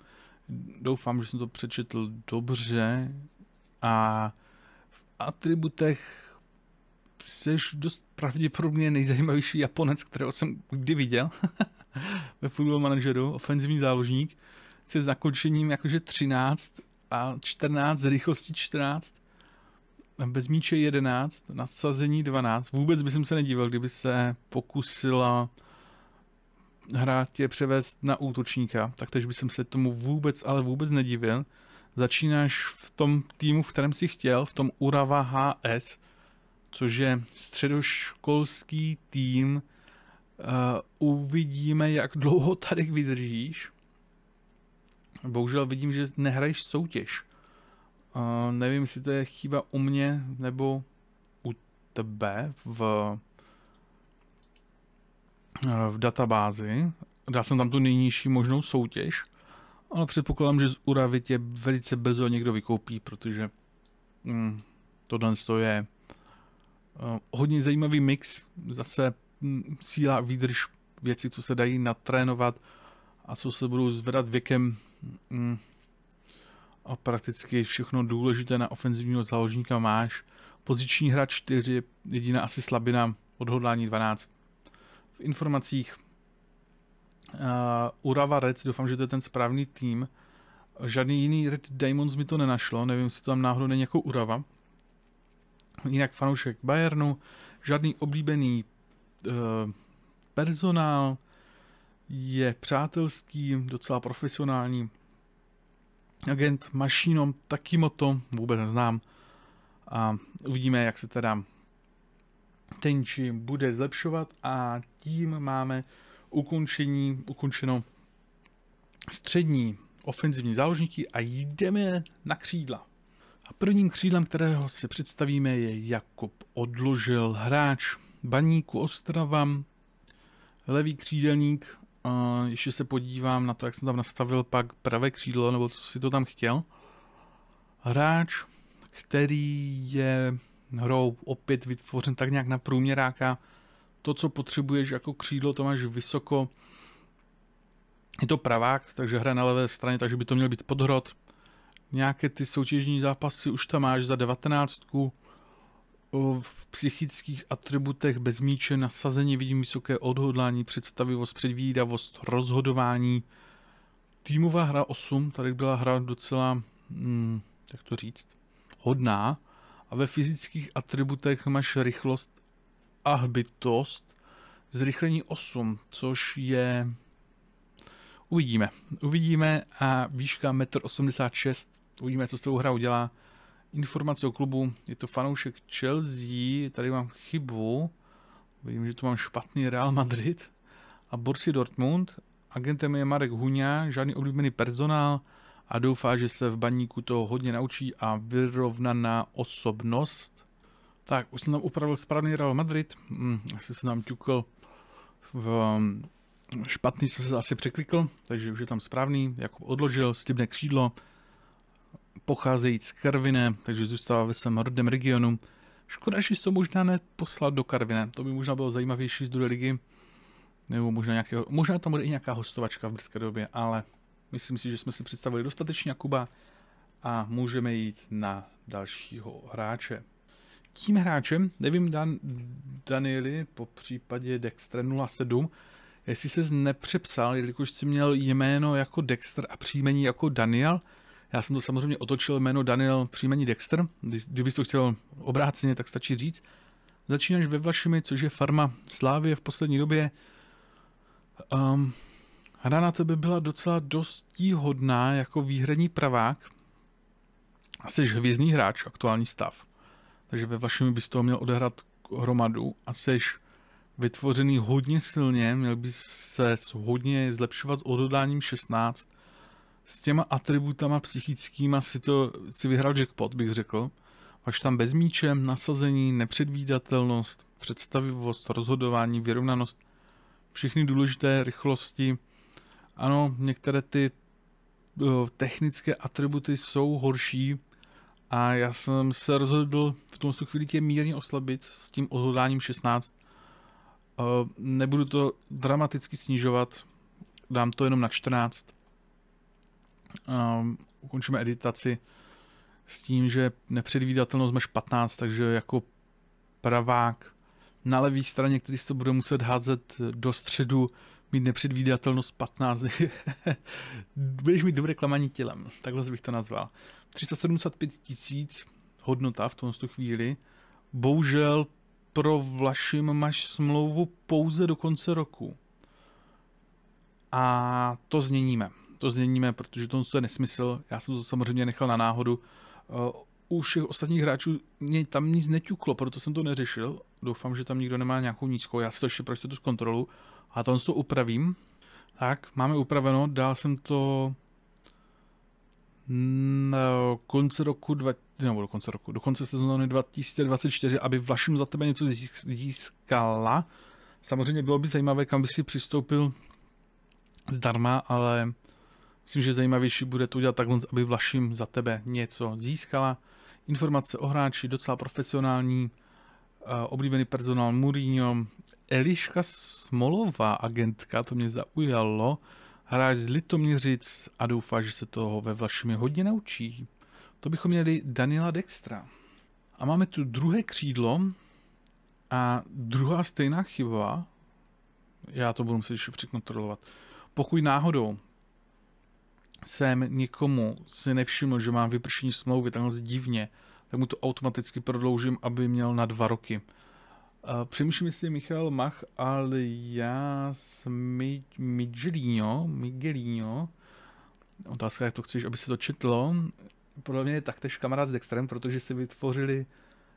Doufám, že jsem to přečetl dobře. A v atributech jsi dost pravděpodobně nejzajímavější Japonec, kterého jsem kdy viděl ve Football Manageru, ofenzivní záložník, se zakončením jakože 13 a 14, rychlosti 14, bez míče 11, nasazení 12. Vůbec bych se nedíval, kdyby se pokusila hrát tě převést na útočníka, tak takže bych se tomu vůbec, ale vůbec nedivil. Začínáš v tom týmu, v kterém si chtěl, v tom Urava HS, což je středoškolský tým. Eh, uvidíme, jak dlouho tady vydržíš. Bohužel vidím, že nehraješ soutěž. Eh, nevím, jestli to je chyba u mě nebo u tebe v, eh, v databázi. Dá jsem tam tu nejnižší možnou soutěž, ale předpokládám, že z Uravy tě velice brzo někdo vykoupí, protože hm, tohle je Eh, hodně zajímavý mix, zase hm, síla výdrž, věci, co se dají natrénovat a co se budou zvedat věkem. Hm, a prakticky všechno důležité na ofenzivního záložníka máš. Poziční hra 4, jediná asi slabina, odhodlání 12. V informacích uh, Urava Reds, doufám, že to je ten správný tým. Žádný jiný Red Diamonds mi to nenašlo, nevím, jestli tam náhodou není jako Urava jinak fanoušek Bayernu, žádný oblíbený e, personál, je přátelský, docela profesionální. Agent Mašinom Takimoto vůbec neznám a uvidíme, jak se teda Tenchi bude zlepšovat a tím máme ukončení, ukončeno střední ofenzivní záložníky a jdeme na křídla. A prvním křídlem, kterého si představíme, je Jakub Odložil, hráč Baníku Ostrava, levý křídelník. a ještě se podívám na to, jak jsem tam nastavil pak pravé křídlo, nebo co si to tam chtěl. Hráč, který je hrou opět vytvořen tak nějak na průměráka. To, co potřebuješ jako křídlo, to máš vysoko. Je to pravák, takže hra na levé straně, takže by to měl být podhrot nějaké ty soutěžní zápasy už tam máš za 19. V psychických atributech bez míče nasazení vidím vysoké odhodlání, představivost, předvídavost, rozhodování. Týmová hra 8, tady byla hra docela, hmm, jak to říct, hodná. A ve fyzických atributech máš rychlost a hbitost, zrychlení 8, což je Uvidíme. Uvidíme a výška 1,86 m Uvidíme, co s tou hra udělá. Informace o klubu, je to fanoušek Chelsea, tady mám chybu, vidím, že tu mám špatný Real Madrid a Borsi Dortmund, agentem je Marek Huňa, žádný oblíbený personál a doufá, že se v baníku to hodně naučí a vyrovnaná osobnost. Tak, už jsem tam upravil správný Real Madrid, hm, asi se nám ťukl v hm, špatný jsem se asi překlikl, takže už je tam správný, jako odložil, stibne křídlo, pocházejí z Karviné, takže zůstává ve svém rodném regionu. Škoda, že to možná neposlat do Karviné, to by možná bylo zajímavější z druhé ligy. Nebo možná, nějakého, možná tam bude i nějaká hostovačka v brzké době, ale myslím si, že jsme si představili dostatečně Jakuba a můžeme jít na dalšího hráče. Tím hráčem, nevím, Dan, Danieli, po případě Dexter 07, jestli se nepřepsal, jelikož si měl jméno jako Dexter a příjmení jako Daniel, já jsem to samozřejmě otočil jméno Daniel příjmení Dexter. Kdybys to chtěl obráceně, tak stačí říct. Začínáš ve Vlašimi, což je farma Slávie v poslední době. Um, hra na tebe byla docela hodná jako výhradní pravák. Asi hvězdný hráč, aktuální stav. Takže ve Vlašimi bys toho měl odehrát hromadu Asi jsi vytvořený hodně silně, měl by se hodně zlepšovat s odhodláním 16 s těma atributama psychickýma si to si vyhrál jackpot, bych řekl. Až tam bez míče, nasazení, nepředvídatelnost, představivost, rozhodování, vyrovnanost, všechny důležité rychlosti. Ano, některé ty eh, technické atributy jsou horší a já jsem se rozhodl v tomto chvíli je mírně oslabit s tím odhodláním 16. Eh, nebudu to dramaticky snižovat, dám to jenom na 14 ukončíme editaci s tím, že nepředvídatelnost máš 15, takže jako pravák na levé straně, který se to bude muset házet do středu, mít nepředvídatelnost 15. Budeš mít dobré klamaní tělem, takhle bych to nazval. 375 tisíc hodnota v tomto chvíli. Bohužel pro Vlašim máš smlouvu pouze do konce roku. A to změníme to změníme, protože to je nesmysl. Já jsem to samozřejmě nechal na náhodu. Eh, U všech ostatních hráčů mě tam nic neťuklo, proto jsem to neřešil. Doufám, že tam nikdo nemá nějakou nízkou. Já si to ještě prostě tu zkontrolu. A to to upravím. Tak, máme upraveno. Dál jsem to do konce roku, dva, nebo do konce roku, do konce sezóny 2024, aby Vlašim za tebe něco získala. Samozřejmě bylo by zajímavé, kam by si přistoupil zdarma, ale Myslím, že zajímavější bude to udělat takhle, aby Vlašim za tebe něco získala. Informace o hráči, docela profesionální, eh, oblíbený personál Mourinho, Eliška Smolová, agentka, to mě zaujalo, hráč z Litoměřic a doufá, že se toho ve Vlašimi hodně naučí. To bychom měli Daniela Dextra. A máme tu druhé křídlo a druhá stejná chyba, já to budu muset ještě překontrolovat. Pokud náhodou jsem někomu si nevšiml, že mám vypršení smlouvy takhle divně, tak mu to automaticky prodloužím, aby měl na dva roky. Eh, přemýšlím, jestli Michal Mach, ale já s Miguelino, Miguelino, otázka, jak to chceš, aby se to četlo, podle mě je taktéž kamarád s Dextrem, protože si vytvořili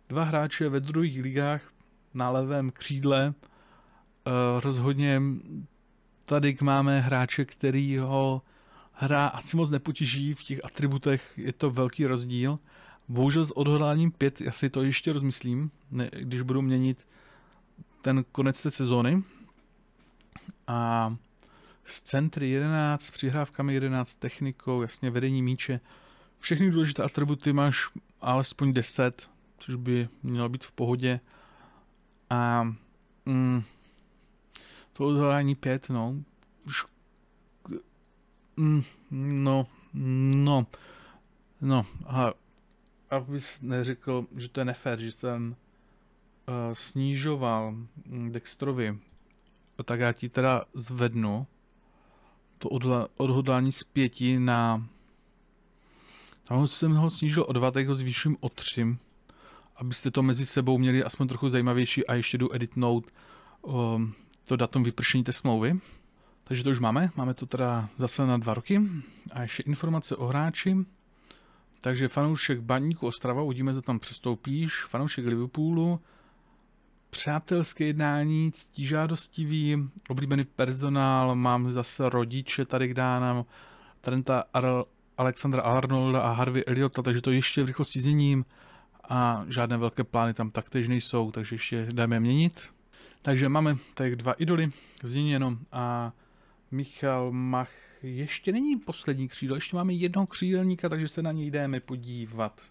dva hráče ve druhých ligách na levém křídle. Eh, rozhodně tady máme hráče, který ho hra asi moc nepotěží, v těch atributech je to velký rozdíl. Bohužel s odhodláním 5, já si to ještě rozmyslím, ne, když budu měnit ten konec té sezóny. A z centry 11, přihrávkami 11, technikou, jasně vedení míče, všechny důležité atributy máš alespoň 10, což by mělo být v pohodě. A mm, to odhodlání 5, no, Mm, no, no, no, a abys neřekl, že to je nefér, že jsem uh, eh, snížoval mm, Dextrovi, tak já ti teda zvednu to odhodlání z pěti na... Tam jsem ho snížil o dva, tak ho zvýším o tři, abyste to mezi sebou měli aspoň trochu zajímavější a ještě jdu editnout um, to datum vypršení té smlouvy. Takže to už máme, máme to teda zase na dva roky. A ještě informace o hráči. Takže fanoušek Baníku Ostrava, uvidíme, zda tam přestoupíš. Fanoušek Liverpoolu, přátelské jednání, ctižádostivý, oblíbený personál, mám zase rodiče tady k dánám, Trenta Arl, Alexandra Arnolda a Harvey Eliota, takže to ještě v rychlosti změním a žádné velké plány tam taktéž nejsou, takže ještě dáme měnit. Takže máme tady dva idoly změněno a Michal Mach ještě není poslední křídlo, ještě máme jednoho křídelníka, takže se na něj jdeme podívat.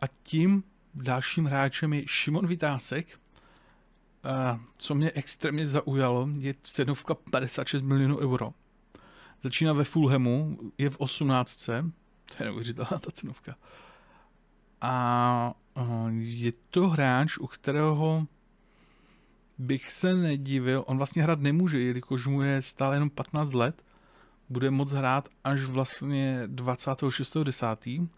A tím dalším hráčem je Šimon Vitásek. A co mě extrémně zaujalo, je cenovka 56 milionů euro. Začíná ve Fulhamu, je v 18. To je neuvěřitelná ta cenovka. A eh, je to hráč, u kterého bych se nedivil, on vlastně hrát nemůže, jelikož mu je stále jenom 15 let, bude moc hrát až vlastně 26.10.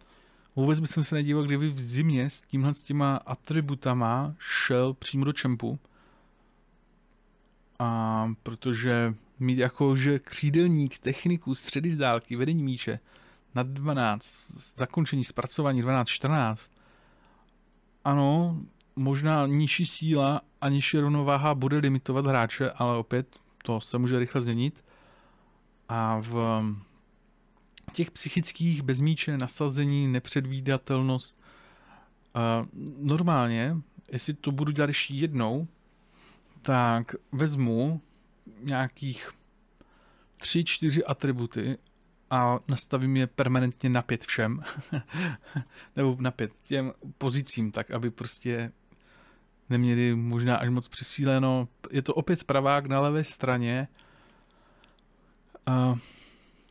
Vůbec bych se nedíval, kdyby v zimě s tímhle s těma atributama šel přímo do čempu. A protože mít jako, že křídelník, techniku, středy z dálky, vedení míče na 12, zakončení, zpracování 12, 14, ano, možná nižší síla a nižší rovnováha bude limitovat hráče, ale opět to se může rychle změnit. A v mm, těch psychických bezmíče, nasazení, nepředvídatelnost, eh, normálně, jestli to budu dělat ještě jednou, tak vezmu nějakých tři čtyři atributy a nastavím je permanentně napět všem, nebo napět těm pozicím, tak aby prostě neměli možná až moc přesíleno. Je to opět pravák na levé straně. Uh,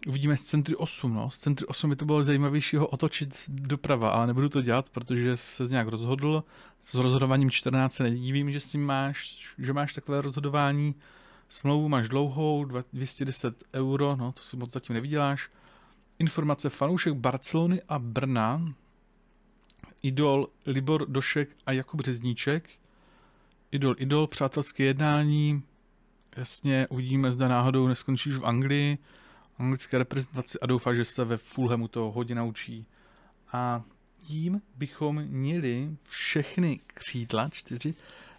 uvidíme z centry 8, no. Z centry 8 by to bylo zajímavější ho otočit doprava, ale nebudu to dělat, protože se z nějak rozhodl. S rozhodováním 14 se nedívím, že s máš, že máš takové rozhodování. Smlouvu máš dlouhou, 210 euro, no to si moc zatím nevyděláš. Informace fanoušek Barcelony a Brna, idol Libor Došek a Jakub Řezníček. Idol, idol, přátelské jednání. Jasně, uvidíme, zda náhodou neskončíš v Anglii, anglické reprezentaci a doufám, že se ve Fulhamu to hodně naučí. A tím bychom měli všechny křídla, čtyři,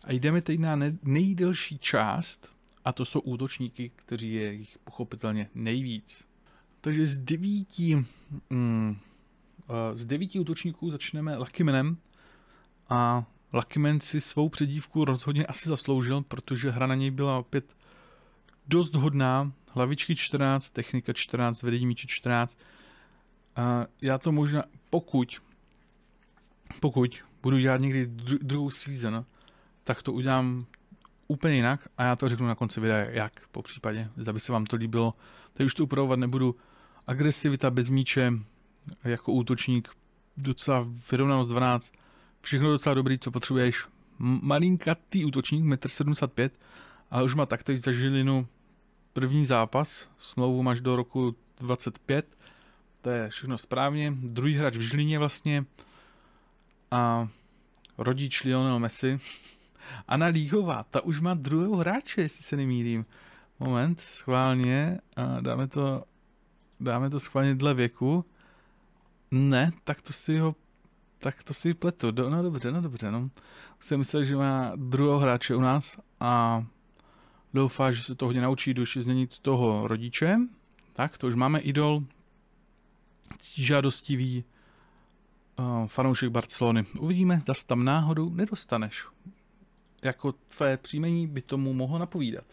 a jdeme teď na nejdelší část, a to jsou útočníky, kteří je jich pochopitelně nejvíc. Takže z devíti, mm, eh, z devíti útočníků začneme Luckymanem a Man si svou předívku rozhodně asi zasloužil, protože hra na něj byla opět dost hodná. Hlavičky 14, technika 14, vedení míče 14. A já to možná, pokud, pokud budu dělat někdy dru- druhou season, tak to udělám úplně jinak a já to řeknu na konci videa jak po případě, zda by se vám to líbilo. Teď už to upravovat nebudu. Agresivita bez míče jako útočník, docela vyrovnanost 12, všechno docela dobrý, co potřebuješ. Malinkatý útočník, 1,75 m a už má taktéž za Žilinu první zápas. Smlouvu máš do roku 25, to je všechno správně. Druhý hráč v Žilině vlastně a rodič Lionel Messi. Anna Líhová, ta už má druhého hráče, jestli se nemýlím. Moment, schválně, a dáme to, dáme to schválně dle věku. Ne, tak to si ho tak to si pletu. Do, no dobře, no dobře. No. Jsem myslel, že má druhého hráče u nás a doufá, že se to hodně naučí, duši změnit toho rodiče. Tak, to už máme idol. Žádostivý uh, eh, fanoušek Barcelony. Uvidíme, zda se tam náhodou nedostaneš. Jako tvé příjmení by tomu mohlo napovídat.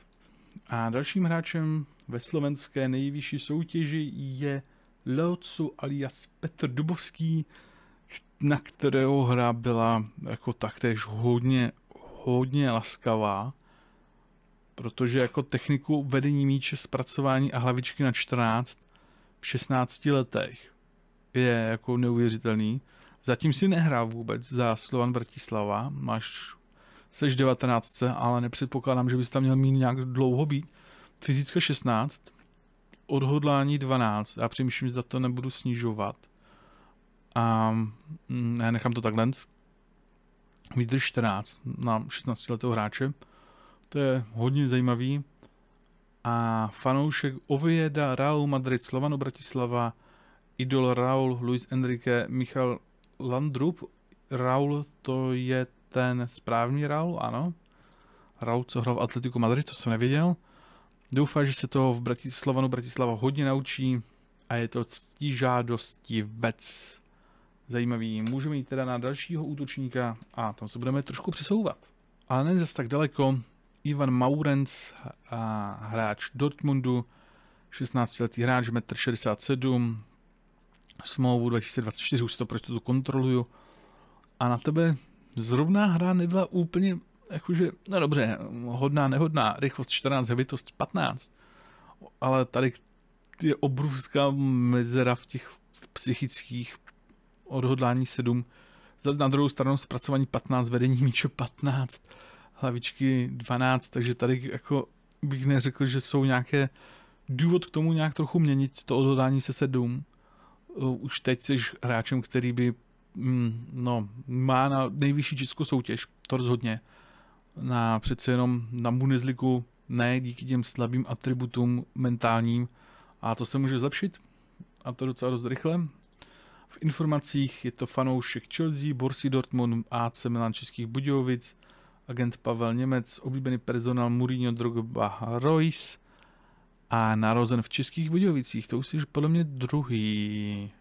A dalším hráčem ve slovenské nejvyšší soutěži je Leocu alias Petr Dubovský, na kterého hra byla jako taktéž hodně, hodně laskavá, protože jako techniku vedení míče, zpracování a hlavičky na 14 v 16 letech je jako neuvěřitelný. Zatím si nehrál vůbec za Slovan Vrtislava, máš seš 19, ale nepředpokládám, že bys tam měl mít nějak dlouho být. Fyzická 16, odhodlání 12, já přemýšlím, za to nebudu snižovat. A mm, já nechám to takhle. Výdrž 14 na 16 letého hráče. To je hodně zajímavý. A fanoušek Ovieda, Raul Madrid, Slovanu Bratislava, idol Raul, Luis Enrique, Michal Landrup. Raul to je ten správný Raul, ano. Raul, co hrál v Atletiku Madrid, to jsem nevěděl. Doufá, že se toho v Bratislavanu Bratislava hodně naučí a je to vec zajímavý. Můžeme jít teda na dalšího útočníka a tam se budeme trošku přesouvat. Ale není zase tak daleko. Ivan Maurenc, a hráč Dortmundu, 16-letý hráč, 1,67 m, smlouvu 2024, už si to proč kontroluju. A na tebe zrovna hra nebyla úplně, jakože, no dobře, hodná, nehodná, rychlost 14, hevitost 15, ale tady je obrovská mezera v těch psychických odhodlání 7. Zase na druhou stranu zpracování 15, vedení míče 15, hlavičky 12, takže tady jako bych neřekl, že jsou nějaké důvod k tomu nějak trochu měnit to odhodlání se 7. Eh, už teď jsi hráčem, který by hm, no, má na nejvyšší českou soutěž, to rozhodně. Na přece jenom na Bundesligu ne díky těm slabým atributům mentálním a to se může zlepšit a to docela dost rychle. V informacích je to fanoušek Chelsea, Borsi Dortmund, AC Milan Českých Budějovic, agent Pavel Němec, oblíbený personál Mourinho Drogba Royce a narozen v Českých Budějovicích, to už jsi podle mě druhý.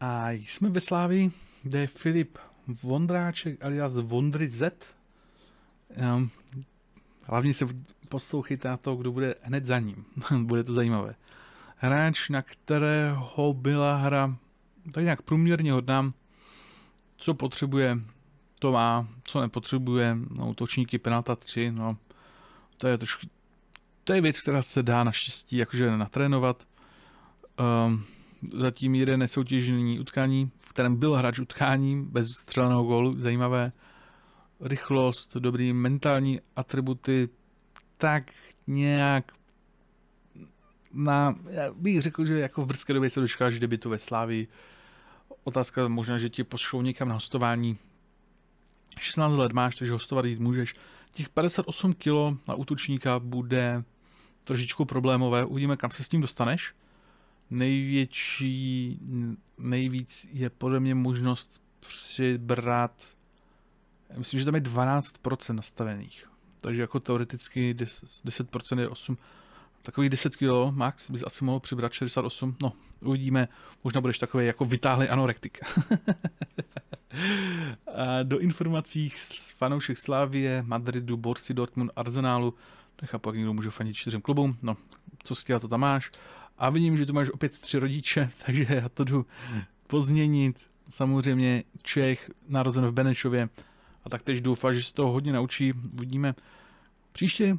A jsme ve Slávi, kde je Filip Vondráček alias Vondry Z. Um, hlavně se poslouchejte na to, kdo bude hned za ním. bude to zajímavé. Hráč, na kterého byla hra tak nějak průměrně hodnám, co potřebuje, to má, co nepotřebuje, no, útočníky Penata 3, no, to je trošku, to je věc, která se dá naštěstí jakože natrénovat. Um, zatím jeden nesoutěžení utkání, v kterém byl hráč utkání bez střeleného gólu, zajímavé. Rychlost, dobrý mentální atributy, tak nějak na, já bych řekl, že jako v brzké době se dočkáš debitu ve Slávii. Otázka možná, že ti pošlou někam na hostování. 16 let máš, takže hostovat jít můžeš. Těch 58 kg na útočníka bude trošičku problémové. Uvidíme, kam se s tím dostaneš. Největší, nejvíc je podle mě možnost přibrat, myslím, že tam je 12% nastavených. Takže jako teoreticky 10%, 10% je 8, takových 10 kg max bys asi mohl přibrat 68, no uvidíme, možná budeš takový jako vytáhlý anorektik. do informací z fanoušek Slávie, Madridu, Borci Dortmund, Arsenálu, nechápu, jak někdo může fanit čtyřem klubům, no, co si to tam máš. A vidím, že tu máš opět tři rodiče, takže já to jdu pozměnit. Samozřejmě Čech, narozen v Benešově, a tak teď doufám, že se toho hodně naučí. Uvidíme příště.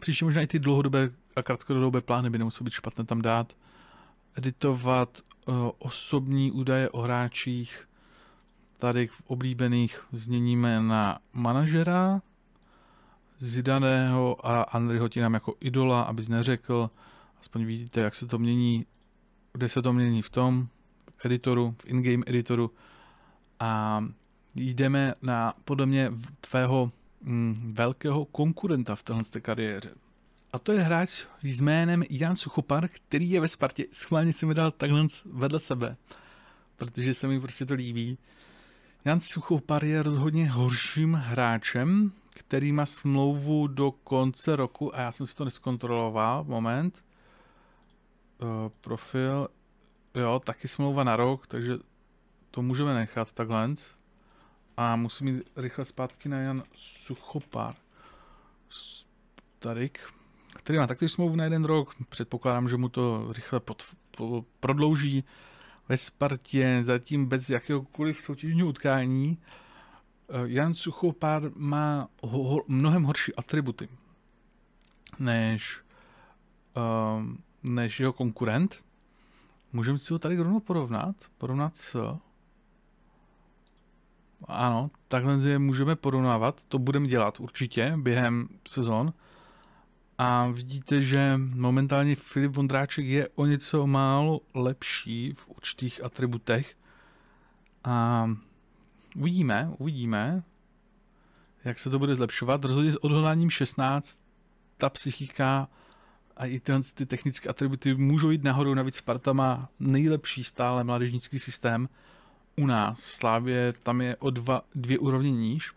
Příště možná i ty dlouhodobé a krátkodobé plány by nemuselo být špatné tam dát. Editovat uh, osobní údaje o hráčích. Tady v oblíbených změníme na manažera Zidaného a Andryho ti nám jako idola, abys neřekl. Aspoň vidíte, jak se to mění, kde se to mění v tom v editoru, v in-game editoru. A jdeme na podle mě tvého mm, velkého konkurenta v téhle kariéře. A to je hráč jménem Jan Suchopar, který je ve Spartě. Schválně jsem mi dal takhle vedle sebe, protože se mi prostě to líbí. Jan Suchopar je rozhodně horším hráčem, který má smlouvu do konce roku a já jsem si to neskontroloval, moment. Uh, profil, jo, taky smlouva na rok, takže to můžeme nechat takhle. A musím jít rychle zpátky na Jan Suchopár. Tady, který má taky smlouvu na jeden rok, předpokládám, že mu to rychle pod, po, prodlouží ve Spartě, zatím bez jakéhokoliv soutěžního utkání. E, Jan Suchopár má ho, ho, mnohem horší atributy než, uh, než jeho konkurent. Můžeme si ho tady rovnou porovnat. Porovnat s ano, takhle je můžeme porovnávat, to budeme dělat určitě během sezon. A vidíte, že momentálně Filip Vondráček je o něco málo lepší v určitých atributech. A uvidíme, uvidíme, jak se to bude zlepšovat. Rozhodně s odhodláním 16 ta psychika a i tyhle ty technické atributy můžou jít nahoru. Navíc Sparta má nejlepší stále mládežnický systém u nás. Slávě tam je o dva, dvě úrovně níž,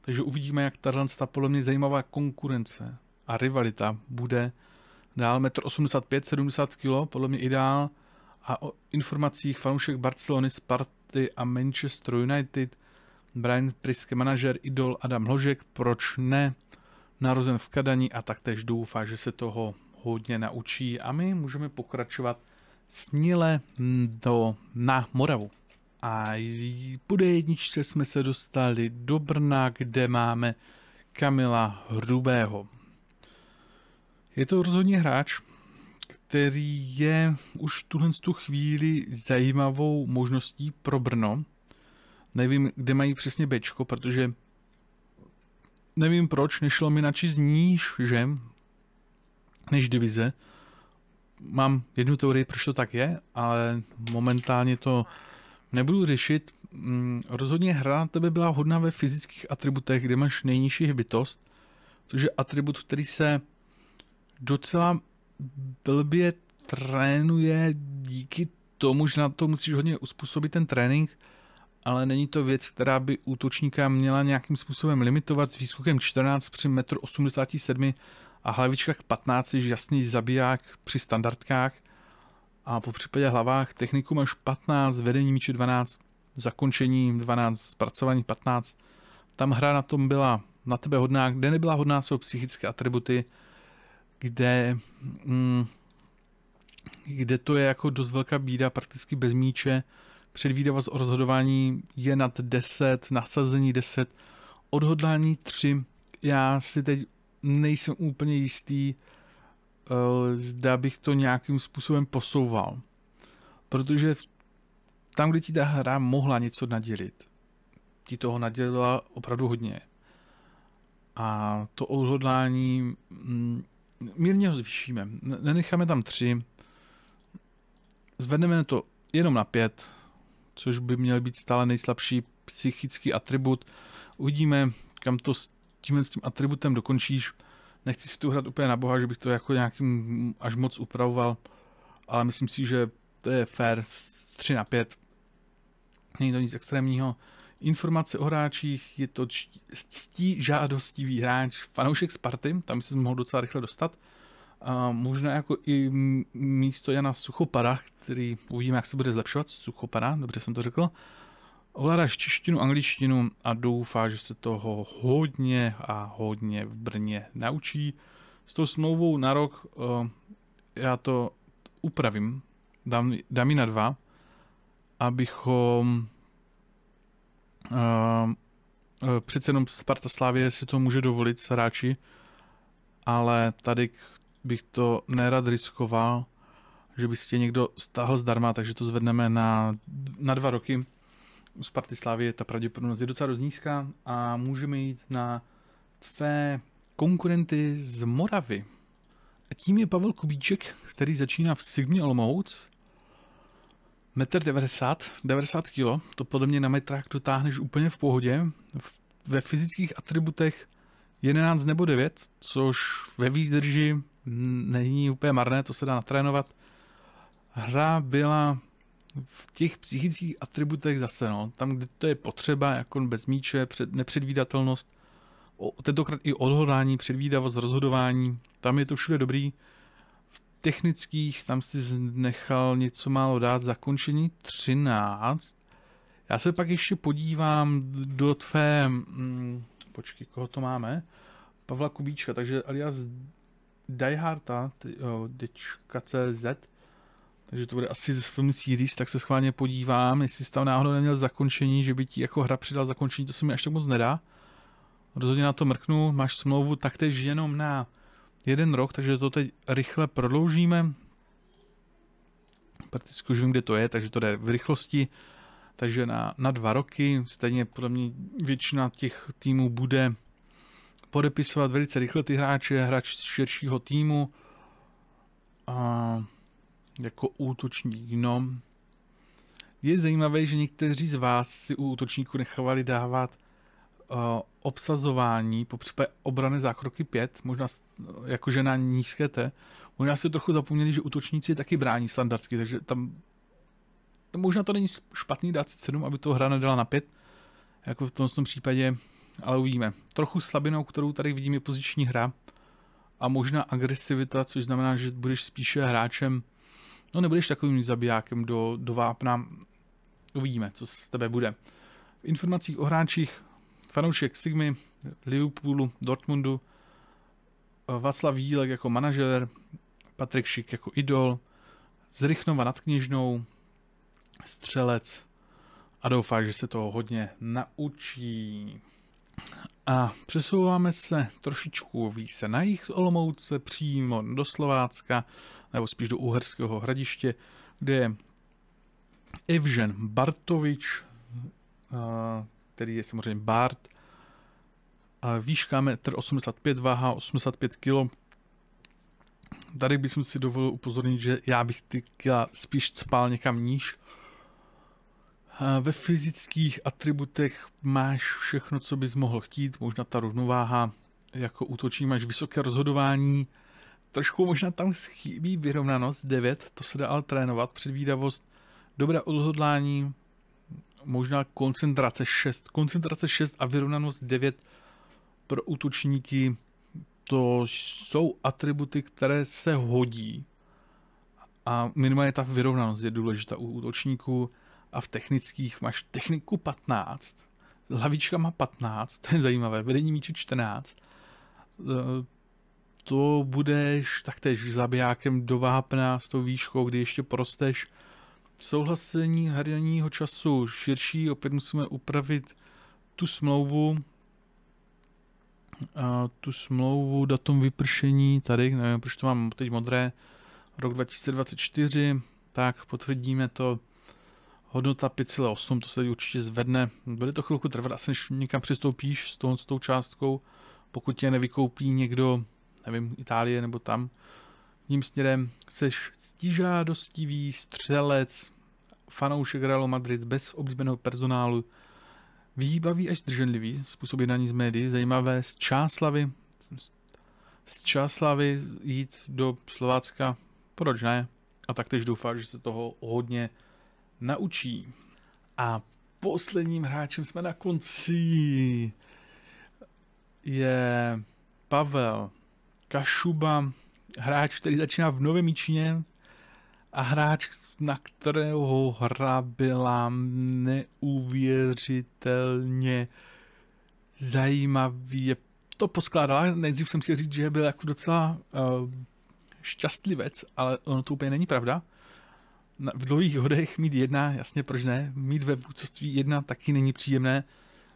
takže uvidíme, jak tahle ta podle mě zajímavá konkurence a rivalita bude dál 1,85 m, 70 kg, podle mě ideál. A o informacích fanoušek Barcelony, Sparty a Manchester United, Brian Priske, manažer, idol Adam Hložek, proč ne, narozen v Kadani a taktéž doufá, že se toho hodně naučí a my můžeme pokračovat směle do, na Moravu. A po jedničce jsme se dostali do Brna, kde máme Kamila Hrubého. Je to rozhodně hráč, který je už tuhle tu chvíli zajímavou možností pro Brno. Nevím, kde mají přesně Bčko, protože nevím proč, nešlo mi z níž, že? Než divize. Mám jednu teorii, proč to tak je, ale momentálně to nebudu řešit. Mm, rozhodně hra na tebe byla hodná ve fyzických atributech, kde máš nejnižší hybitost, což je atribut, který se docela blbě trénuje díky tomu, že na to musíš hodně uspůsobit ten trénink, ale není to věc, která by útočníka měla nějakým způsobem limitovat s výskokem 14 při 1,87 m a hlavičkách 15, jasný zabiják při standardkách – a po případě hlavách technikum až 15, vedení míče 12, zakončení 12, zpracování 15. Tam hra na tom byla na tebe hodná, kde nebyla hodná jsou psychické atributy, kde, mm, kde to je jako dost velká bída, prakticky bez míče, předvídavost o rozhodování je nad 10, nasazení 10, odhodlání 3. Já si teď nejsem úplně jistý, Eh, zda bych to nějakým způsobem posouval. Protože tam, kde ti ta hra mohla něco nadělit, ti toho nadělila opravdu hodně. A to odhodlání mm, mírně ho zvýšíme. Nenecháme tam tři, zvedneme to jenom na pět, což by měl být stále nejslabší psychický atribut. Uvidíme, kam to s tím, s tím atributem dokončíš nechci si tu hrát úplně na boha, že bych to jako nějakým až moc upravoval, ale myslím si, že to je fair z 3 na 5. Není to nic extrémního. Informace o hráčích, je to ctí žádostivý hráč, fanoušek Sparty, tam se mohl docela rychle dostat. A možná jako i místo Jana Suchopara, který uvidíme, jak se bude zlepšovat, suchopara. dobře jsem to řekl, Ovládáš češtinu, angličtinu a doufá, že se toho hodně a hodně v Brně naučí. S tou smlouvou na rok uh, já to upravím, dám, dám ji na dva, abychom uh, uh, přece jenom Sparta Slávě si to může dovolit, hráči, ale tady bych to nerad riskoval, že by si tě někdo stáhl zdarma, takže to zvedneme na, na dva roky z Sparty je ta pravděpodobnost je docela dost nízká a můžeme jít na tvé konkurenty z Moravy. A tím je Pavel Kubíček, který začíná v Sigmě Olomouc. Metr 90, 90 kg, to podle mě na metrách dotáhneš úplně v pohodě. ve fyzických atributech 11 nebo 9, což ve výdrži není úplně marné, to se dá natrénovat. Hra byla v těch psychických atributech zase, no, tam, kde to je potřeba, jako bez míče, před, nepředvídatelnost, o, tentokrát i odhodlání, předvídavost, rozhodování, tam je to všude dobrý. V technických, tam si nechal něco málo dát, zakončení 13. Já se pak ještě podívám do tvé, mm, počkej, koho to máme? Pavla Kubíčka, takže alias dieharta.cz takže to bude asi z filmu Series, tak se schválně podívám, jestli jsi tam náhodou neměl zakončení, že by ti jako hra přidala zakončení, to se mi až tak moc nedá. Rozhodně na to mrknu, máš smlouvu taktéž jenom na jeden rok, takže to teď rychle prodloužíme. Prakticky už vím, kde to je, takže to jde v rychlosti. Takže na, na dva roky, stejně podle mě většina těch týmů bude podepisovat velice rychle ty hráče, hráč širšího týmu. A jako útočník. No, je zajímavé, že někteří z vás si u útočníku nechávali dávat uh, obsazování, Popřípadě obrané obrany zákroky 5, možná jakože na nízké té. Možná si trochu zapomněli, že útočníci taky brání standardsky, takže tam možná to není špatný dát si 7, aby to hra nedala na 5, jako v tomto v tom případě, ale uvidíme. Trochu slabinou, kterou tady vidím, je poziční hra a možná agresivita, což znamená, že budeš spíše hráčem No nebudeš takovým zabijákem do, do vápna. Uvidíme, co z tebe bude. V informacích o hráčích fanoušek Sigmy, Liverpoolu, Dortmundu, Václav Jílek jako manažer, Patrik Šik jako idol, Zrychnova nad knižnou, Střelec a doufá, že se toho hodně naučí. A přesouváme se trošičku více na jich z Olomouce, přímo do Slovácka, nebo spíš do Uherského hradiště, kde Evžen Bartovič, eh, který je samozřejmě Bart, výška 1,85 m, váha 85 kg. Tady bych si dovolil upozornit, že já bych ty kila spíš spál někam níž. Eh, ve fyzických atributech máš všechno, co bys mohl chtít, možná ta rovnováha, jako útočník máš vysoké rozhodování, trošku možná tam chybí vyrovnanost, 9, to se dá ale trénovat, předvídavost, dobré odhodlání, možná koncentrace 6. Koncentrace 6 a vyrovnanost 9 pro útočníky, to jsou atributy, které se hodí. A minimálně ta vyrovnanost je důležitá u útočníků a v technických máš techniku 15, lavička má 15, to je zajímavé, vedení míče 14, to budeš taktéž zabijákem do vápna s tou výškou, kdy ještě prosteš. Souhlasení hraního času širší, opět musíme upravit tu smlouvu, a tu smlouvu, datum vypršení, tady, nevím, proč to mám teď modré, rok 2024, tak potvrdíme to, hodnota 5,8, to se určitě zvedne, bude to chvilku trvat, asi než někam přistoupíš s tou, s tou částkou, pokud tě nevykoupí někdo nevím, Itálie nebo tam, ním směrem, seš stížádostivý střelec, fanoušek Realu Madrid bez oblíbeného personálu, výbavý až drženlivý, způsob jednání z médií, zajímavé z Čáslavy, z Čáslavy jít do Slovácka, proč ne? A taktéž doufá, že se toho hodně naučí. A posledním hráčem jsme na konci. Je Pavel Kašuba, hráč, který začíná v Novém Míčině a hráč, na kterého hra byla neuvěřitelně je to poskládala. Nejdřív jsem chtěl říct, že byl jako docela uh, eh, věc, ale ono to úplně není pravda. Na, v dlouhých hodech mít jedna, jasně proč ne, mít ve vůdcovství jedna taky není příjemné,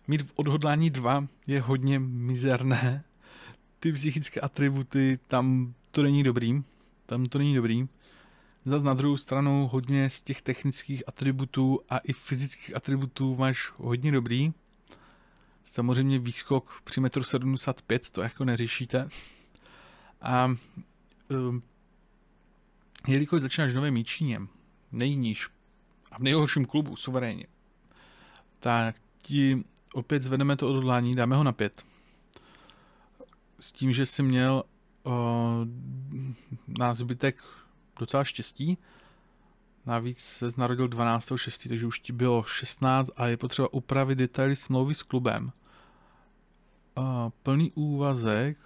mít v odhodlání dva je hodně mizerné ty psychické atributy, tam to není dobrý. Tam to není dobrý. Zas na druhou stranu hodně z těch technických atributů a i fyzických atributů máš hodně dobrý. Samozřejmě výskok při metru 75, to jako neřešíte. A um, jelikož začínáš novým míčíněm, nejníž a v nejhorším klubu, suverénně, tak ti opět zvedeme to odhodlání, dáme ho na pět s tím, že jsi měl uh, na zbytek docela štěstí. Navíc se narodil 12.6., takže už ti bylo 16 a je potřeba upravit detaily smlouvy s klubem. Uh, plný úvazek.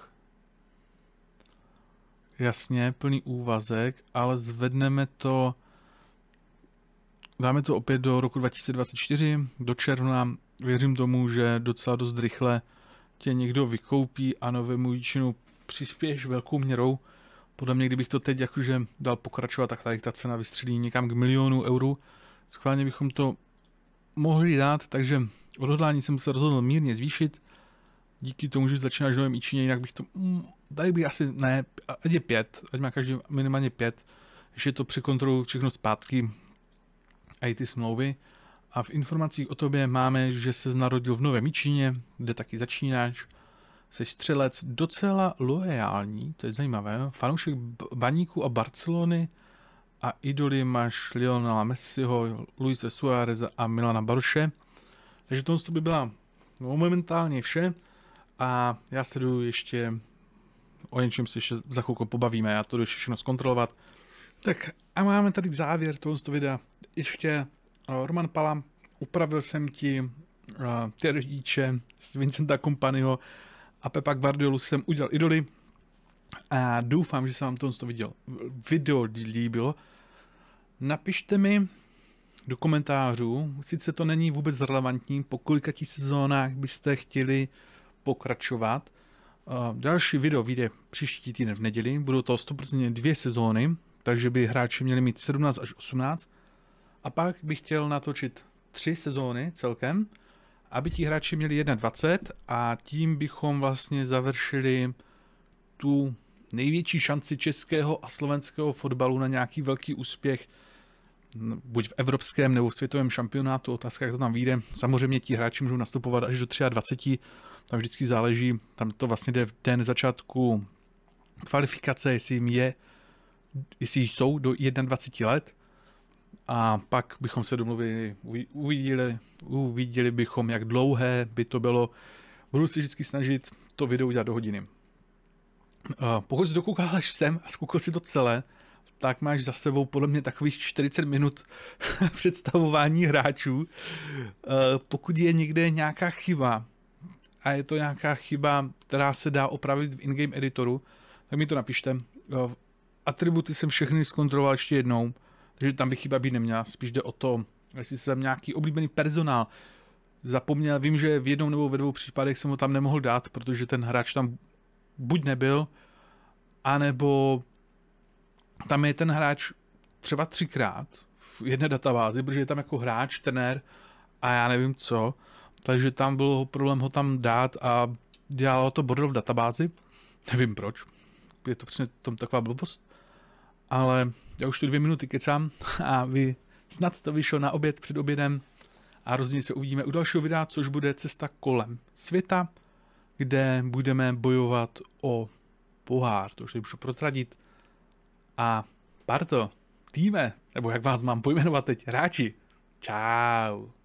Jasně, plný úvazek, ale zvedneme to Dáme to opět do roku 2024, do června. Věřím tomu, že docela dost rychle uh, tě někdo vykoupí a novému jíčinu přispěješ velkou měrou. Podle mě, kdybych to teď jakože dal pokračovat, tak tady ta cena vystřelí někam k milionu eurů. Schválně bychom to mohli dát, takže odhodlání jsem se rozhodl mírně zvýšit. Díky tomu, že začínáš novém ičině, jinak bych to... Mm, tady bych asi ne, ať je pět, ať má každý minimálně pět. že to překontroluji všechno zpátky, a i ty smlouvy. A v informacích o tobě máme, že se narodil v Novém Míčině, kde taky začínáš. Jsi střelec docela loajální, to je zajímavé, fanoušek Baníku a Barcelony a idoly máš Lionela Messiho, Luise Suárez a Milana Baruše. Takže tohle by byla no, momentálně vše a já se jdu ještě o něčem se ještě za chvilku pobavíme, já to jdu ještě všechno zkontrolovat. Tak a máme tady závěr tohoto videa. Ještě Eh, Roman Pala, upravil jsem ti uh, ty rodiče z Vincenta Kompanyho a Pepa Guardiolu jsem udělal idoly. A doufám, že se vám to viděl. video líbilo. Napište mi do komentářů, sice to není vůbec relevantní, po kolika těch sezónách byste chtěli pokračovat. Uh, další video vyjde příští týden v neděli, budou to 100% dvě sezóny, takže by hráči měli mít 17 až 18 a pak bych chtěl natočit tři sezóny celkem, aby ti hráči měli 120 a tím bychom vlastně završili tu největší šanci českého a slovenského fotbalu na nějaký velký úspěch no, buď v evropském nebo v světovém šampionátu, otázka, jak to tam vyjde. Samozřejmě ti hráči můžou nastupovat až do 23, tam vždycky záleží, tam to vlastně jde v den začátku kvalifikace, jestli jim je, jestli jsou do 21 let, a pak bychom se domluvili, uviděli, uviděli bychom, jak dlouhé by to bylo. Budu si vždycky snažit to video udělat do hodiny. Pokud jsi dokoukal až sem a zkoukal si to celé, tak máš za sebou podle mě takových 40 minut představování hráčů. Pokud je někde nějaká chyba, a je to nějaká chyba, která se dá opravit v in-game editoru, tak mi to napište. Atributy jsem všechny zkontroloval ještě jednou takže tam by chyba být neměla. Spíš jde o to, jestli jsem nějaký oblíbený personál zapomněl. Vím, že v jednom nebo ve dvou případech jsem ho tam nemohl dát, protože ten hráč tam buď nebyl, anebo tam je ten hráč třeba třikrát v jedné databázi, protože je tam jako hráč, trenér a já nevím co. Takže tam byl problém ho tam dát a dělalo to bordel v databázi. Nevím proč. Je to přesně tom taková blbost. Ale já už tu dvě minuty kecám a vy snad to vyšlo na oběd před obědem a rozhodně se uvidíme u dalšího videa, což bude cesta kolem světa, kde budeme bojovat o pohár, to už teď můžu prozradit. A parto, týme, nebo jak vás mám pojmenovat teď, hráči, čau.